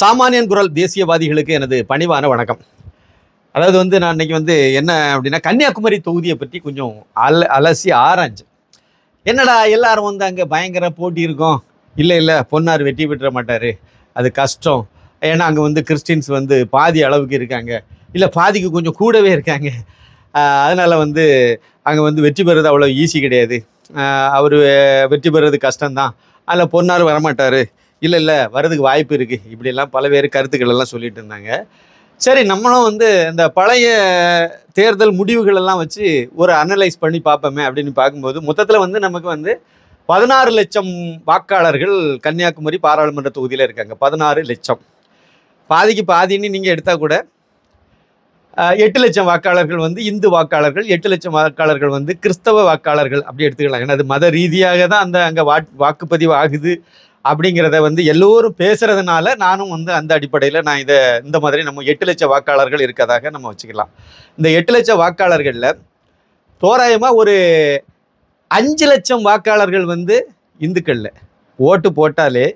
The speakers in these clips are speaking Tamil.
சாமானியன் குரல் தேசியவாதிகளுக்கு எனது பணிவான வணக்கம் அதாவது வந்து நான் இன்றைக்கி வந்து என்ன அப்படின்னா கன்னியாகுமரி தொகுதியை பற்றி கொஞ்சம் அல அலசி ஆராய்ஞ்சு என்னடா எல்லாரும் வந்து அங்கே பயங்கர போட்டி இருக்கும் இல்லை இல்லை பொன்னார் வெற்றி பெற்ற மாட்டார் அது கஷ்டம் ஏன்னா அங்கே வந்து கிறிஸ்டின்ஸ் வந்து பாதி அளவுக்கு இருக்காங்க இல்லை பாதிக்கு கொஞ்சம் கூடவே இருக்காங்க அதனால் வந்து அங்கே வந்து வெற்றி பெறுறது அவ்வளோ ஈஸி கிடையாது அவர் வெற்றி பெறுறது கஷ்டம்தான் அதில் பொன்னார் வரமாட்டார் இல்லை இல்லை வரதுக்கு வாய்ப்பு இருக்குது இப்படிலாம் பல பேர் கருத்துக்கள் எல்லாம் சொல்லிட்டு இருந்தாங்க சரி நம்மளும் வந்து இந்த பழைய தேர்தல் முடிவுகள் எல்லாம் வச்சு ஒரு அனலைஸ் பண்ணி பார்ப்போமே அப்படின்னு பார்க்கும்போது மொத்தத்தில் வந்து நமக்கு வந்து பதினாறு லட்சம் வாக்காளர்கள் கன்னியாகுமரி பாராளுமன்ற தொகுதியில் இருக்காங்க பதினாறு லட்சம் பாதிக்கு பாதின்னு நீங்கள் எடுத்தால் கூட எட்டு லட்சம் வாக்காளர்கள் வந்து இந்து வாக்காளர்கள் எட்டு லட்சம் வாக்காளர்கள் வந்து கிறிஸ்தவ வாக்காளர்கள் அப்படி எடுத்துக்கலாம் ஏன்னா அது மத ரீதியாக தான் அந்த அங்கே வாக்குப்பதிவு ஆகுது அப்படிங்கிறத வந்து எல்லோரும் பேசுறதுனால நானும் வந்து அந்த அடிப்படையில் நான் இதை இந்த மாதிரி நம்ம எட்டு லட்சம் வாக்காளர்கள் இருக்கதாக நம்ம வச்சுக்கலாம் இந்த எட்டு லட்சம் வாக்காளர்களில் தோராயமாக ஒரு அஞ்சு லட்சம் வாக்காளர்கள் வந்து இந்துக்களில் ஓட்டு போட்டாலே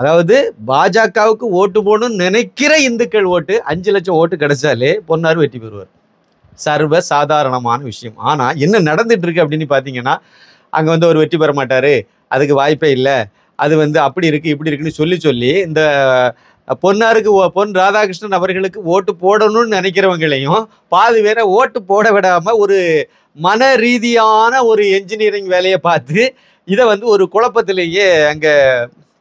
அதாவது பாஜகவுக்கு ஓட்டு போகணும்னு நினைக்கிற இந்துக்கள் ஓட்டு அஞ்சு லட்சம் ஓட்டு கிடைச்சாலே பொன்னார் வெற்றி பெறுவார் சர்வ சாதாரணமான விஷயம் ஆனால் என்ன நடந்துட்டு இருக்கு அப்படின்னு பார்த்தீங்கன்னா அங்கே வந்து ஒரு வெற்றி பெற மாட்டார் அதுக்கு வாய்ப்பே இல்லை அது வந்து அப்படி இருக்குது இப்படி இருக்குன்னு சொல்லி சொல்லி இந்த பொன்னாருக்கு பொன் ராதாகிருஷ்ணன் அவர்களுக்கு ஓட்டு போடணும்னு நினைக்கிறவங்களையும் பாதி பேரை ஓட்டு போட விடாமல் ஒரு மன ரீதியான ஒரு என்ஜினியரிங் வேலையை பார்த்து இதை வந்து ஒரு குழப்பத்திலேயே அங்கே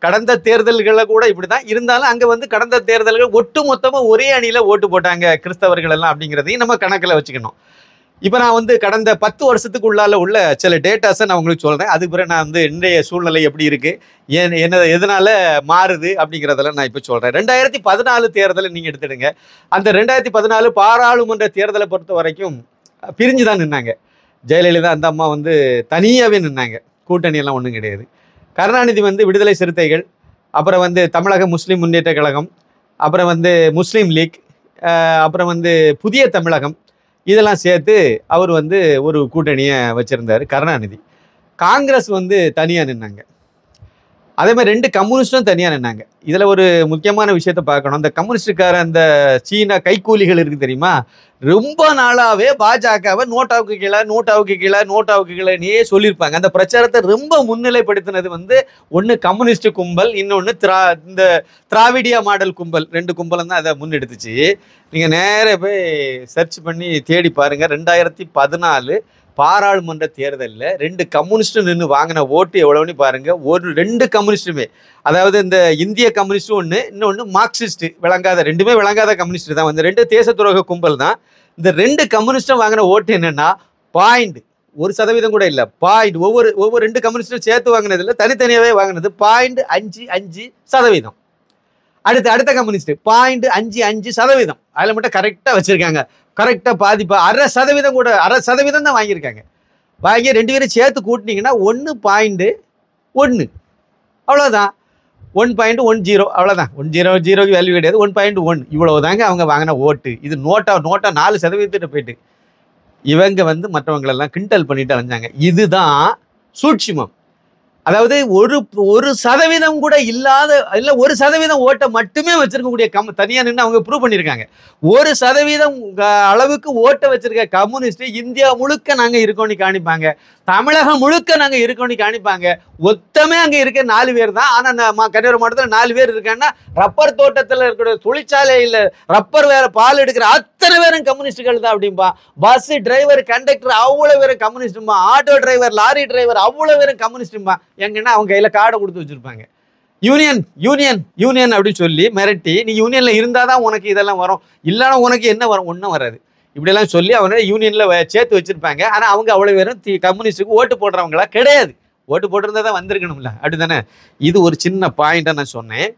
கடந்த தேர்தல்களை கூட இப்படி தான் இருந்தாலும் அங்கே வந்து கடந்த தேர்தல்கள் ஒட்டு மொத்தமாக ஒரே அணியில் ஓட்டு போட்டாங்க கிறிஸ்தவர்கள் எல்லாம் அப்படிங்கிறதையும் நம்ம கணக்கில் வச்சுக்கணும் இப்போ நான் வந்து கடந்த பத்து வருஷத்துக்கு உள்ளால உள்ள சில டேட்டாஸை நான் உங்களுக்கு சொல்கிறேன் அதுக்கு பிறகு நான் வந்து இன்றைய சூழ்நிலை எப்படி இருக்குது என் என்ன எதனால் மாறுது அப்படிங்கிறதெல்லாம் நான் இப்போ சொல்கிறேன் ரெண்டாயிரத்தி பதினாலு தேர்தலை நீங்கள் எடுத்துடுங்க அந்த ரெண்டாயிரத்தி பதினாலு பாராளுமன்ற தேர்தலை பொறுத்த வரைக்கும் பிரிஞ்சு தான் நின்னாங்க ஜெயலலிதா அந்த அம்மா வந்து தனியாகவே நின்னாங்க கூட்டணியெல்லாம் ஒன்றும் கிடையாது கருணாநிதி வந்து விடுதலை சிறுத்தைகள் அப்புறம் வந்து தமிழக முஸ்லீம் முன்னேற்ற கழகம் அப்புறம் வந்து முஸ்லீம் லீக் அப்புறம் வந்து புதிய தமிழகம் இதெல்லாம் சேர்த்து அவர் வந்து ஒரு கூட்டணியை வச்சுருந்தார் கருணாநிதி காங்கிரஸ் வந்து தனியாக நின்னாங்க அதே மாதிரி ரெண்டு கம்யூனிஸ்டும் தனியாக நின்னாங்க இதில் ஒரு முக்கியமான விஷயத்த பார்க்கணும் அந்த கம்யூனிஸ்டுக்கார அந்த சீனா கைக்கூலிகள் இருக்குது தெரியுமா ரொம்ப நாளாகவே பாஜகவை நோட்டாவுக்கு கீழே நோட்டாவுக்கு கீழே நோட்டாவுக்கு கீழேனே சொல்லியிருப்பாங்க அந்த பிரச்சாரத்தை ரொம்ப முன்னிலைப்படுத்தினது வந்து ஒன்று கம்யூனிஸ்ட் கும்பல் இன்னொன்று திரா இந்த திராவிடியா மாடல் கும்பல் ரெண்டு கும்பலும் தான் அதை முன்னெடுத்துச்சு நீங்கள் நேராக போய் சர்ச் பண்ணி தேடி பாருங்கள் ரெண்டாயிரத்தி பதினாலு பாராளுமன்ற தேர்தலில் ரெண்டு கம்யூனிஸ்ட்டும் நின்று வாங்கின ஓட்டு எவ்வளோன்னு பாருங்கள் ஒரு ரெண்டு கம்யூனிஸ்ட்டுமே அதாவது இந்த இந்திய கம்யூனிஸ்ட்டும் ஒன்று இன்னொன்று மார்க்சிஸ்ட்டு விளங்காத ரெண்டுமே விளங்காத கம்யூனிஸ்ட்டு தான் வந்து ரெண்டு தேச துரோக கும்பல் தான் இந்த ரெண்டு கம்யூனிஸ்ட்டும் வாங்கின ஓட்டு என்னென்னா பாயிண்ட் ஒரு சதவீதம் கூட இல்லை பாயிண்ட் ஒவ்வொரு ஒவ்வொரு ரெண்டு கம்யூனிஸ்ட்டும் சேர்த்து வாங்கினதில் தனித்தனியாகவே வாங்கினது பாயிண்ட் அஞ்சு அஞ்சு சதவீதம் அடுத்து அடுத்த கம்யூனிஸ்ட்டு பாயிண்ட் அஞ்சு அஞ்சு சதவீதம் அதில் மட்டும் கரெக்டாக வச்சுருக்காங்க கரெக்டாக பாதிப்பாக அரை சதவீதம் கூட அரை சதவீதம் தான் வாங்கியிருக்காங்க வாங்கி ரெண்டு பேரும் சேர்த்து கூட்டினீங்கன்னா ஒன்று பாயிண்ட்டு ஒன்று அவ்வளோதான் ஒன் பாயிண்ட் ஒன் ஜீரோ அவ்வளோதான் ஒன் ஜீரோ ஜீரோக்கு வேல்யூ கிடையாது ஒன் பாயிண்ட் ஒன் இவ்வளோ தாங்க அவங்க வாங்கின ஓட்டு இது நோட்டா நோட்டாக நாலு சதவீதத்திட்ட போயிட்டு இவங்க வந்து மற்றவங்களெல்லாம் கிண்டல் பண்ணிட்டு அலைஞ்சாங்க இதுதான் சூட்சிமம் அதாவது ஒரு ஒரு சதவீதம் கூட இல்லாத இல்லை ஒரு சதவீதம் ஓட்டை மட்டுமே வச்சிருக்கக்கூடிய கம் தனியாக நின்று அவங்க ப்ரூவ் பண்ணியிருக்காங்க ஒரு சதவீதம் அளவுக்கு ஓட்டை வச்சிருக்க கம்யூனிஸ்ட்டு இந்தியா முழுக்க நாங்கள் இருக்கோன்னு காணிப்பாங்க தமிழகம் முழுக்க நாங்கள் இருக்கணும்னு காணிப்பாங்க மொத்தமே அங்கே இருக்க நாலு பேர் தான் ஆனால் கன்னியாகுமரி மாவட்டத்தில் நாலு பேர் இருக்கேன்னா ரப்பர் தோட்டத்தில் இருக்கிற தொழிற்சாலையில் ரப்பர் வேற பால் எடுக்கிற அத்தனை பேரும் கம்யூனிஸ்டுகள் தான் அப்படிம்பா பஸ் டிரைவர் கண்டக்டர் அவ்வளோ பேரும் கம்யூனிஸ்டும்பா ஆட்டோ டிரைவர் லாரி டிரைவர் அவ்வளோ பேரும் கம்யூனிஸ்டும்பா எங்கன்னா அவங்க கையில் கார்டை கொடுத்து வச்சுருப்பாங்க யூனியன் யூனியன் யூனியன் அப்படின்னு சொல்லி மிரட்டி நீ யூனியனில் இருந்தால் தான் உனக்கு இதெல்லாம் வரும் இல்லைன்னா உனக்கு என்ன வரும் ஒன்றும் வராது இப்படியெல்லாம் சொல்லி அவனை யூனியனில் சேர்த்து வச்சுருப்பாங்க ஆனால் அவங்க அவ்வளோ பேரும் தி கம்யூனிஸ்ட்டுக்கு ஓட்டு போடுறவங்களா கிடையாது ஓட்டு போட்டிருந்தா தான் வந்திருக்கணும்ல அப்படி தானே இது ஒரு சின்ன பாயிண்ட்டாக நான் சொன்னேன்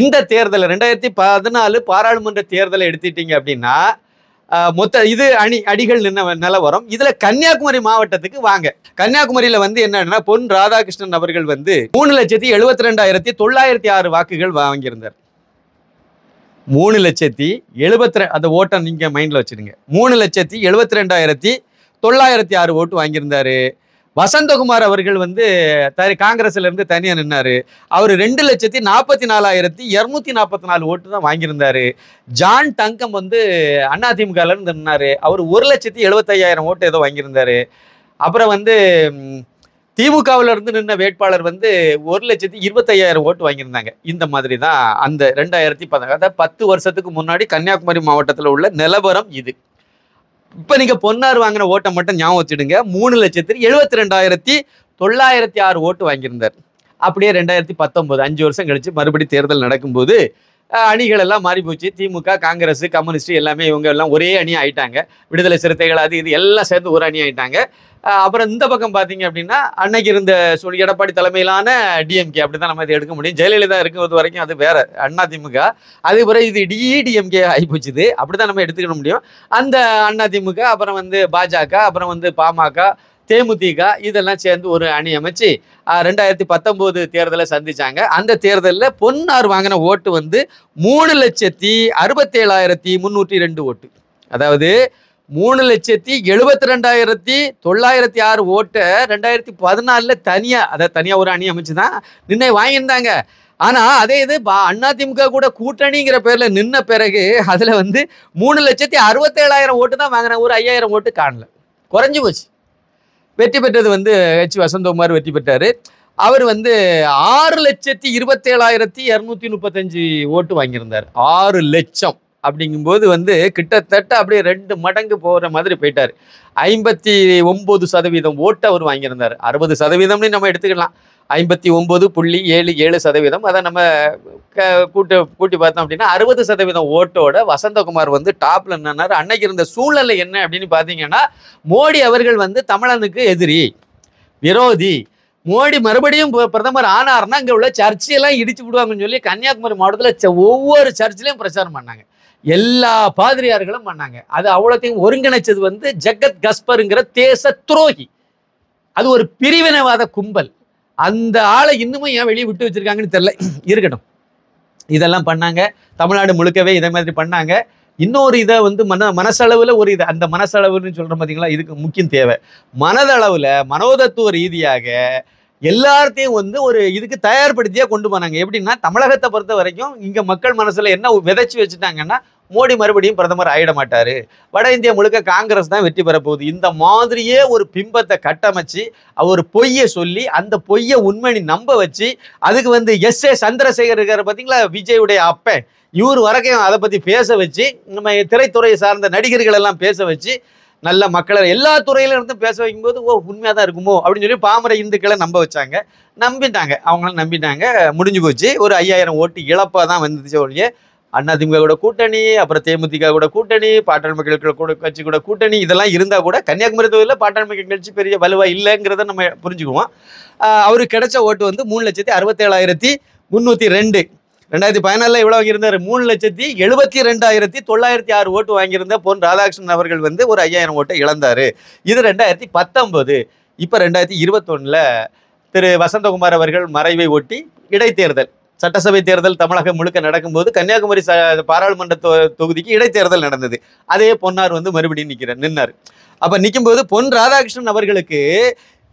இந்த தேர்தலை ரெண்டாயிரத்தி பதினாலு பாராளுமன்ற தேர்தலை எடுத்துட்டீங்க அப்படின்னா மொத்த இது அணி அடிகள் நின்ன நிலவரம் இதில் கன்னியாகுமரி மாவட்டத்துக்கு வாங்க கன்னியாகுமரியில் வந்து என்னன்னா பொன் ராதாகிருஷ்ணன் அவர்கள் வந்து மூணு லட்சத்தி எழுபத்தி ரெண்டாயிரத்தி தொள்ளாயிரத்தி ஆறு வாக்குகள் வாங்கியிருந்தார் மூணு லட்சத்தி எழுபத்தி ரெ அந்த ஓட்டை நீங்கள் மைண்டில் வச்சுருங்க மூணு லட்சத்தி எழுபத்தி ரெண்டாயிரத்தி தொள்ளாயிரத்தி ஆறு ஓட்டு வாங்கியிருந்தார் வசந்தகுமார் அவர்கள் வந்து தனி காங்கிரஸ்லேருந்து தனியாக நின்னார் அவர் ரெண்டு லட்சத்தி நாற்பத்தி நாலாயிரத்தி இரநூத்தி நாற்பத்தி நாலு ஓட்டு தான் வாங்கியிருந்தார் ஜான் டங்கம் வந்து அதிமுகலேருந்து நின்னார் அவர் ஒரு லட்சத்தி எழுபத்தையாயிரம் ஓட்டு ஏதோ வாங்கியிருந்தார் அப்புறம் வந்து திமுகவில் இருந்து நின்ன வேட்பாளர் வந்து ஒரு லட்சத்தி இருபத்தையாயிரம் ஓட்டு வாங்கியிருந்தாங்க இந்த மாதிரி தான் அந்த ரெண்டாயிரத்தி பதினாறு அதாவது பத்து வருஷத்துக்கு முன்னாடி கன்னியாகுமரி மாவட்டத்தில் உள்ள நிலவரம் இது இப்போ நீங்கள் பொன்னார் வாங்கின ஓட்டை மட்டும் ஞாபகம் வச்சுடுங்க மூணு லட்சத்தி எழுபத்தி ரெண்டாயிரத்தி தொள்ளாயிரத்தி ஆறு ஓட்டு வாங்கியிருந்தார் அப்படியே ரெண்டாயிரத்தி பத்தொம்போது அஞ்சு வருஷம் கழித்து மறுபடி தேர்தல் நடக்கும்போது அணிகள் எல்லாம் மாறி போச்சு திமுக காங்கிரஸ் கம்யூனிஸ்ட் எல்லாமே இவங்க எல்லாம் ஒரே அணி ஆயிட்டாங்க விடுதலை சிறுத்தைகள் அது இது எல்லாம் சேர்ந்து ஒரு அணி ஆயிட்டாங்க அப்புறம் இந்த பக்கம் பார்த்தீங்க அப்படின்னா அன்னைக்கு இருந்த சொல் எடப்பாடி தலைமையிலான டிஎம்கே அப்படி தான் நம்ம இதை எடுக்க முடியும் ஜெயலலிதா இருக்கிறது வரைக்கும் அது வேற அண்ணா திமுக அதே பிறகு இது டிஇடிஎம்கே e போச்சுது அப்படி தான் நம்ம எடுத்துக்கிட முடியும் அந்த அண்ணா திமுக அப்புறம் வந்து பாஜக அப்புறம் வந்து பாமக தேமுதிக இதெல்லாம் சேர்ந்து ஒரு அணி அமைச்சு ரெண்டாயிரத்தி பத்தொம்போது தேர்தலை சந்திச்சாங்க அந்த தேர்தலில் பொன்னார் வாங்கின ஓட்டு வந்து மூணு லட்சத்தி அறுபத்தேழாயிரத்தி முந்நூற்றி ரெண்டு ஓட்டு அதாவது மூணு லட்சத்தி எழுபத்தி ரெண்டாயிரத்தி தொள்ளாயிரத்தி ஆறு ஓட்டை ரெண்டாயிரத்தி பதினாலில் தனியாக அதை தனியாக ஒரு அணி அமைச்சு தான் நின்று வாங்கியிருந்தாங்க ஆனால் அதே இது பா அதிமுக கூட கூட்டணிங்கிற பேரில் நின்ன பிறகு அதில் வந்து மூணு லட்சத்தி அறுபத்தேழாயிரம் ஓட்டு தான் வாங்கினாங்க ஒரு ஐயாயிரம் ஓட்டு காணல குறைஞ்சி போச்சு வெற்றி பெற்றது வந்து ஹெச் வசந்தகுமார் வெற்றி பெற்றார் அவர் வந்து ஆறு லட்சத்தி இருபத்தேழாயிரத்தி இரநூத்தி முப்பத்தஞ்சு ஓட்டு வாங்கியிருந்தார் ஆறு லட்சம் அப்படிங்கும்போது வந்து கிட்டத்தட்ட அப்படியே ரெண்டு மடங்கு போகிற மாதிரி போயிட்டார் ஐம்பத்தி ஒம்பது சதவீதம் ஓட்டு அவர் வாங்கியிருந்தார் அறுபது சதவீதம்னு நம்ம எடுத்துக்கலாம் ஐம்பத்தி ஒம்பது புள்ளி ஏழு ஏழு சதவீதம் அதை நம்ம க கூட்டு கூட்டி பார்த்தோம் அப்படின்னா அறுபது சதவீதம் ஓட்டோட வசந்தகுமார் வந்து டாப்பில் என்னன்னார் அன்னைக்கு இருந்த சூழ்நிலை என்ன அப்படின்னு பார்த்தீங்கன்னா மோடி அவர்கள் வந்து தமிழனுக்கு எதிரி விரோதி மோடி மறுபடியும் பிரதமர் ஆனார்னா அங்கே உள்ள சர்ச்சையெல்லாம் இடிச்சு விடுவாங்கன்னு சொல்லி கன்னியாகுமரி மாவட்டத்தில் ஒவ்வொரு சர்ச்சிலையும் பிரச்சாரம் பண்ணாங்க எல்லா பாதிரியார்களும் பண்ணாங்க அது அவ்வளோத்தையும் ஒருங்கிணைச்சது வந்து ஜெகத் கஸ்பருங்கிற தேச துரோகி அது ஒரு பிரிவினைவாத கும்பல் அந்த ஆளை இன்னுமே ஏன் வெளியே விட்டு வச்சிருக்காங்கன்னு தெரில இருக்கட்டும் இதெல்லாம் பண்ணாங்க தமிழ்நாடு முழுக்கவே இதே மாதிரி பண்ணாங்க இன்னொரு இதை வந்து மன மனசளவில் ஒரு இது அந்த மனசளவுன்னு சொல்கிறோம் பார்த்தீங்களா இதுக்கு முக்கியம் தேவை மனதளவில் மனோதத்துவ ரீதியாக எல்லாத்தையும் வந்து ஒரு இதுக்கு தயார்படுத்தியாக கொண்டு போனாங்க எப்படின்னா தமிழகத்தை பொறுத்த வரைக்கும் இங்கே மக்கள் மனசில் என்ன விதைச்சி வச்சுட்டாங்கன்னா மோடி மறுபடியும் பிரதமர் ஆயிட மாட்டார் வட இந்தியா முழுக்க காங்கிரஸ் தான் வெற்றி பெற போகுது இந்த மாதிரியே ஒரு பிம்பத்தை கட்டமைச்சு அவர் பொய்யை சொல்லி அந்த பொய்யை உண்மையை நம்ப வச்சு அதுக்கு வந்து எஸ் ஏ சந்திரசேகர் இருக்கார் பார்த்தீங்களா விஜயுடைய அப்பன் இவர் வரைக்கும் அதை பற்றி பேச வச்சு நம்ம திரைத்துறையை சார்ந்த நடிகர்கள் எல்லாம் பேச வச்சு நல்ல மக்களை எல்லா துறையில இருந்தும் பேச வைக்கும்போது ஓ உண்மையாக தான் இருக்குமோ அப்படின்னு சொல்லி பாமர இந்துக்களை நம்ப வச்சாங்க நம்பிட்டாங்க அவங்களும் நம்பிட்டாங்க முடிஞ்சு போச்சு ஒரு ஐயாயிரம் ஓட்டு இழப்பாக தான் வந்துச்சு ஒழிய திமுக கூட கூட்டணி அப்புறம் தேமுதிக கூட கூட்டணி பாட்டாள் மக்கள் கூட கட்சி கூட கூட்டணி இதெல்லாம் இருந்தால் கூட கன்னியாகுமரி தொகுதியில் பாட்டாள் மக்கள் கட்சி பெரிய வலுவா இல்லைங்கிறத நம்ம புரிஞ்சுக்குவோம் அவருக்கு கிடைச்ச ஓட்டு வந்து மூணு லட்சத்தி அறுபத்தேழாயிரத்தி முந்நூற்றி ரெண்டு ரெண்டாயிரத்தி பதினாலில் எவ்வளோ வாங்கியிருந்தார் மூணு லட்சத்தி எழுபத்தி ரெண்டாயிரத்தி தொள்ளாயிரத்தி ஆறு ஓட்டு வாங்கியிருந்த பொன் ராதாகிருஷ்ணன் அவர்கள் வந்து ஒரு ஐயாயிரம் ஓட்டை இழந்தார் இது ரெண்டாயிரத்தி பத்தொம்போது இப்போ ரெண்டாயிரத்தி இருபத்தொன்னில் திரு வசந்தகுமார் அவர்கள் மறைவை ஒட்டி இடைத்தேர்தல் சட்டசபை தேர்தல் தமிழகம் முழுக்க நடக்கும்போது கன்னியாகுமரி பாராளுமன்ற தொகுதிக்கு இடைத்தேர்தல் நடந்தது அதே பொன்னார் வந்து மறுபடியும் நிற்கிறார் நின்னார் அப்போ நிற்கும்போது பொன் ராதாகிருஷ்ணன் அவர்களுக்கு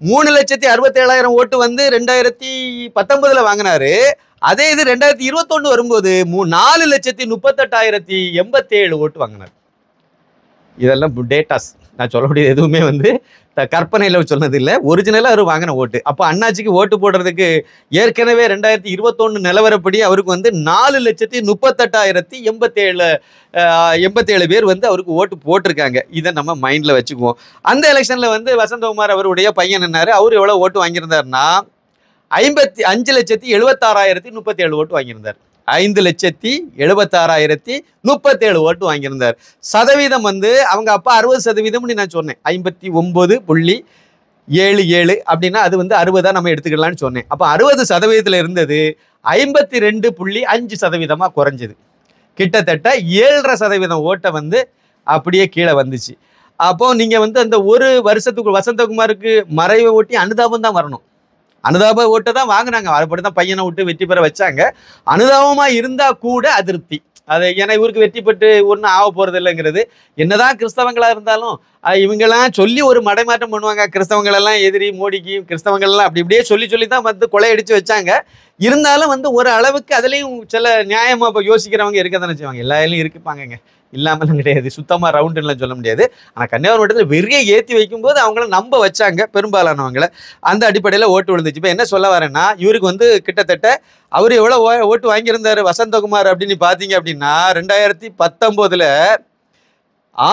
மூணு லட்சத்தி அறுபத்தேழாயிரம் ஓட்டு வந்து ரெண்டாயிரத்தி பத்தொன்பதில் வாங்கினாரு அதே இது ரெண்டாயிரத்தி இருபத்தொன்று வரும்போது மூ நாலு லட்சத்தி முப்பத்தெட்டாயிரத்தி எண்பத்தேழு ஓட்டு வாங்கினார் இதெல்லாம் டேட்டாஸ் நான் சொல்லக்கூடிய எதுவுமே வந்து கற்பனையில் சொன்னதில்லை ஒரிஜினலாக அவர் வாங்கின ஓட்டு அப்போ அண்ணாச்சிக்கு ஓட்டு போடுறதுக்கு ஏற்கனவே ரெண்டாயிரத்தி இருபத்தொன்று நிலவரப்படி அவருக்கு வந்து நாலு லட்சத்தி முப்பத்தெட்டாயிரத்தி எண்பத்தேழு எண்பத்தேழு பேர் வந்து அவருக்கு ஓட்டு போட்டிருக்காங்க இதை நம்ம மைண்டில் வச்சுக்குவோம் அந்த எலெக்ஷனில் வந்து வசந்தகுமார் அவருடைய பையன் என்னார் அவர் எவ்வளோ ஓட்டு வாங்கியிருந்தார்னா ஐம்பத்தி அஞ்சு லட்சத்தி எழுபத்தாறாயிரத்தி முப்பத்தேழு ஓட்டு வாங்கியிருந்தார் ஐந்து லட்சத்தி எழுபத்தாறாயிரத்தி முப்பத்தேழு ஓட்டு வாங்கியிருந்தார் சதவீதம் வந்து அவங்க அப்பா அறுபது சதவீதம்னு நான் சொன்னேன் ஐம்பத்தி ஒம்பது புள்ளி ஏழு ஏழு அப்படின்னா அது வந்து அறுபதாக நம்ம எடுத்துக்கலாம்னு சொன்னேன் அப்போ அறுபது சதவீதத்தில் இருந்தது ஐம்பத்தி ரெண்டு புள்ளி அஞ்சு சதவீதமாக குறைஞ்சிது கிட்டத்தட்ட ஏழரை சதவீதம் ஓட்டை வந்து அப்படியே கீழே வந்துச்சு அப்போது நீங்கள் வந்து அந்த ஒரு வருஷத்துக்கு வசந்தகுமாருக்கு மறைவை ஓட்டி அனுதாபம் தான் வரணும் அனுதாப ஓட்டை தான் வாங்கினாங்க அதுபடி தான் பையனை விட்டு வெற்றி பெற வச்சாங்க அனுதாபமாக இருந்தால் கூட அதிருப்தி அது ஏன்னா இவருக்கு வெற்றி பெற்று ஒன்றும் ஆக போகிறது இல்லைங்கிறது என்னதான் கிறிஸ்தவங்களாக இருந்தாலும் இவங்கெல்லாம் சொல்லி ஒரு மடைமாற்றம் பண்ணுவாங்க கிறிஸ்தவங்களெல்லாம் எதிரி மோடிக்கு கிறிஸ்தவங்கள்லாம் அப்படி இப்படியே சொல்லி சொல்லி தான் வந்து அடித்து வச்சாங்க இருந்தாலும் வந்து ஒரு அளவுக்கு அதுலேயும் சில நியாயமாக இப்போ யோசிக்கிறவங்க இருக்க தானே செய்வாங்க எல்லா இதுலையும் இருப்பாங்கங்க இல்லாமலாம் கிடையாது சுத்தமாக ரவுண்டுலாம் சொல்ல முடியாது ஆனால் கன்னியாகுமரி மாவட்டத்தில் வெறியை ஏற்றி வைக்கும்போது அவங்கள நம்ப வச்சாங்க பெரும்பாலானவங்களை அந்த அடிப்படையில் ஓட்டு விழுந்துச்சு இப்போ என்ன சொல்ல வரேன்னா இவருக்கு வந்து கிட்டத்தட்ட அவர் எவ்வளோ ஓட்டு வாங்கியிருந்தார் வசந்தகுமார் அப்படின்னு பார்த்தீங்க அப்படின்னா ரெண்டாயிரத்தி பத்தொம்போதில்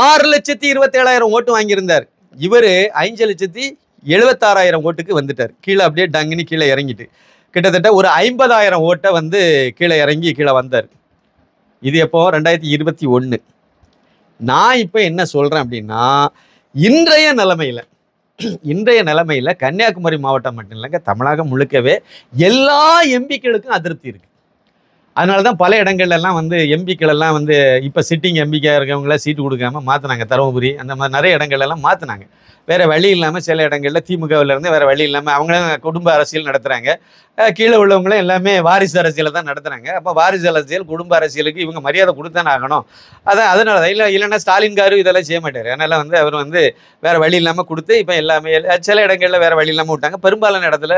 ஆறு லட்சத்தி இருபத்தேழாயிரம் ஓட்டு வாங்கியிருந்தார் இவர் அஞ்சு லட்சத்தி எழுபத்தாறாயிரம் ஓட்டுக்கு வந்துட்டார் கீழே அப்படியே டங்குன்னு கீழே இறங்கிட்டு கிட்டத்தட்ட ஒரு ஐம்பதாயிரம் ஓட்டை வந்து கீழே இறங்கி கீழே வந்தார் இது எப்போ ரெண்டாயிரத்தி இருபத்தி ஒன்று நான் இப்போ என்ன சொல்கிறேன் அப்படின்னா இன்றைய நிலைமையில் இன்றைய நிலைமையில் கன்னியாகுமரி மாவட்டம் மட்டும் இல்லைங்க தமிழகம் முழுக்கவே எல்லா எம்பிக்களுக்கும் அதிருப்தி இருக்குது அதனால தான் பல இடங்கள்லாம் வந்து எம்பிக்களெல்லாம் வந்து இப்போ சிட்டிங் எம்பிக்காக இருக்கவங்கள சீட்டு கொடுக்காம மாற்றினாங்க தருமபுரி அந்த மாதிரி நிறைய இடங்கள்லாம் மாற்றினாங்க வேறு வழி இல்லாமல் சில இடங்களில் திமுகவிலேருந்து வேறு வழி இல்லாமல் அவங்களும் குடும்ப அரசியல் நடத்துகிறாங்க கீழே உள்ளவங்களும் எல்லாமே வாரிசு அரசியலை தான் நடத்துகிறாங்க அப்போ வாரிசு அரசியல் குடும்ப அரசியலுக்கு இவங்க மரியாதை கொடுத்தானே ஆகணும் அதான் அதனால தான் இல்லை இல்லைன்னா ஸ்டாலின் காரும் இதெல்லாம் செய்ய மாட்டார் அதனால் வந்து அவர் வந்து வேறு வழி இல்லாமல் கொடுத்து இப்போ எல்லாமே சில இடங்களில் வேறு வழி இல்லாமல் விட்டாங்க பெரும்பாலான இடத்துல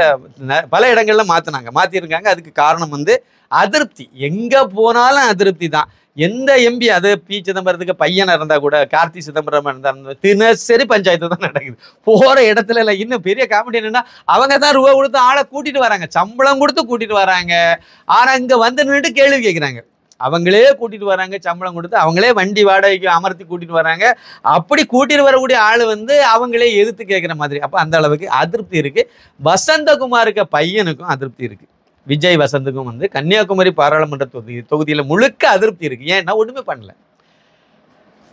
பல இடங்களில் மாற்றினாங்க மாற்றிருக்காங்க அதுக்கு காரணம் வந்து அதிருப்தி எங்கே போனாலும் அதிருப்தி தான் எந்த எம்பி அது பி சிதம்பரத்துக்கு பையன் இருந்தால் கூட கார்த்தி சிதம்பரம் இருந்தால் தினசரி பஞ்சாயத்து தான் நடக்குது போகிற இடத்துல இல்லை இன்னும் பெரிய காமெடி என்னென்னா அவங்க தான் ரூபா கொடுத்து ஆளை கூட்டிகிட்டு வராங்க சம்பளம் கொடுத்து கூட்டிகிட்டு வராங்க ஆனால் இங்கே வந்து நின்று கேள்வி கேட்குறாங்க அவங்களே கூட்டிகிட்டு வராங்க சம்பளம் கொடுத்து அவங்களே வண்டி வாடகைக்கு அமர்த்தி கூட்டிகிட்டு வராங்க அப்படி கூட்டிகிட்டு வரக்கூடிய ஆள் வந்து அவங்களே எதிர்த்து கேட்குற மாதிரி அப்போ அந்த அளவுக்கு அதிருப்தி இருக்குது வசந்தகுமாருக்கு பையனுக்கும் அதிருப்தி இருக்குது விஜய் வசந்துக்கும் வந்து கன்னியாகுமரி பாராளுமன்ற தொகுதி தொகுதியில் முழுக்க அதிருப்தி இருக்குது ஏன்னா ஒன்றுமே பண்ணல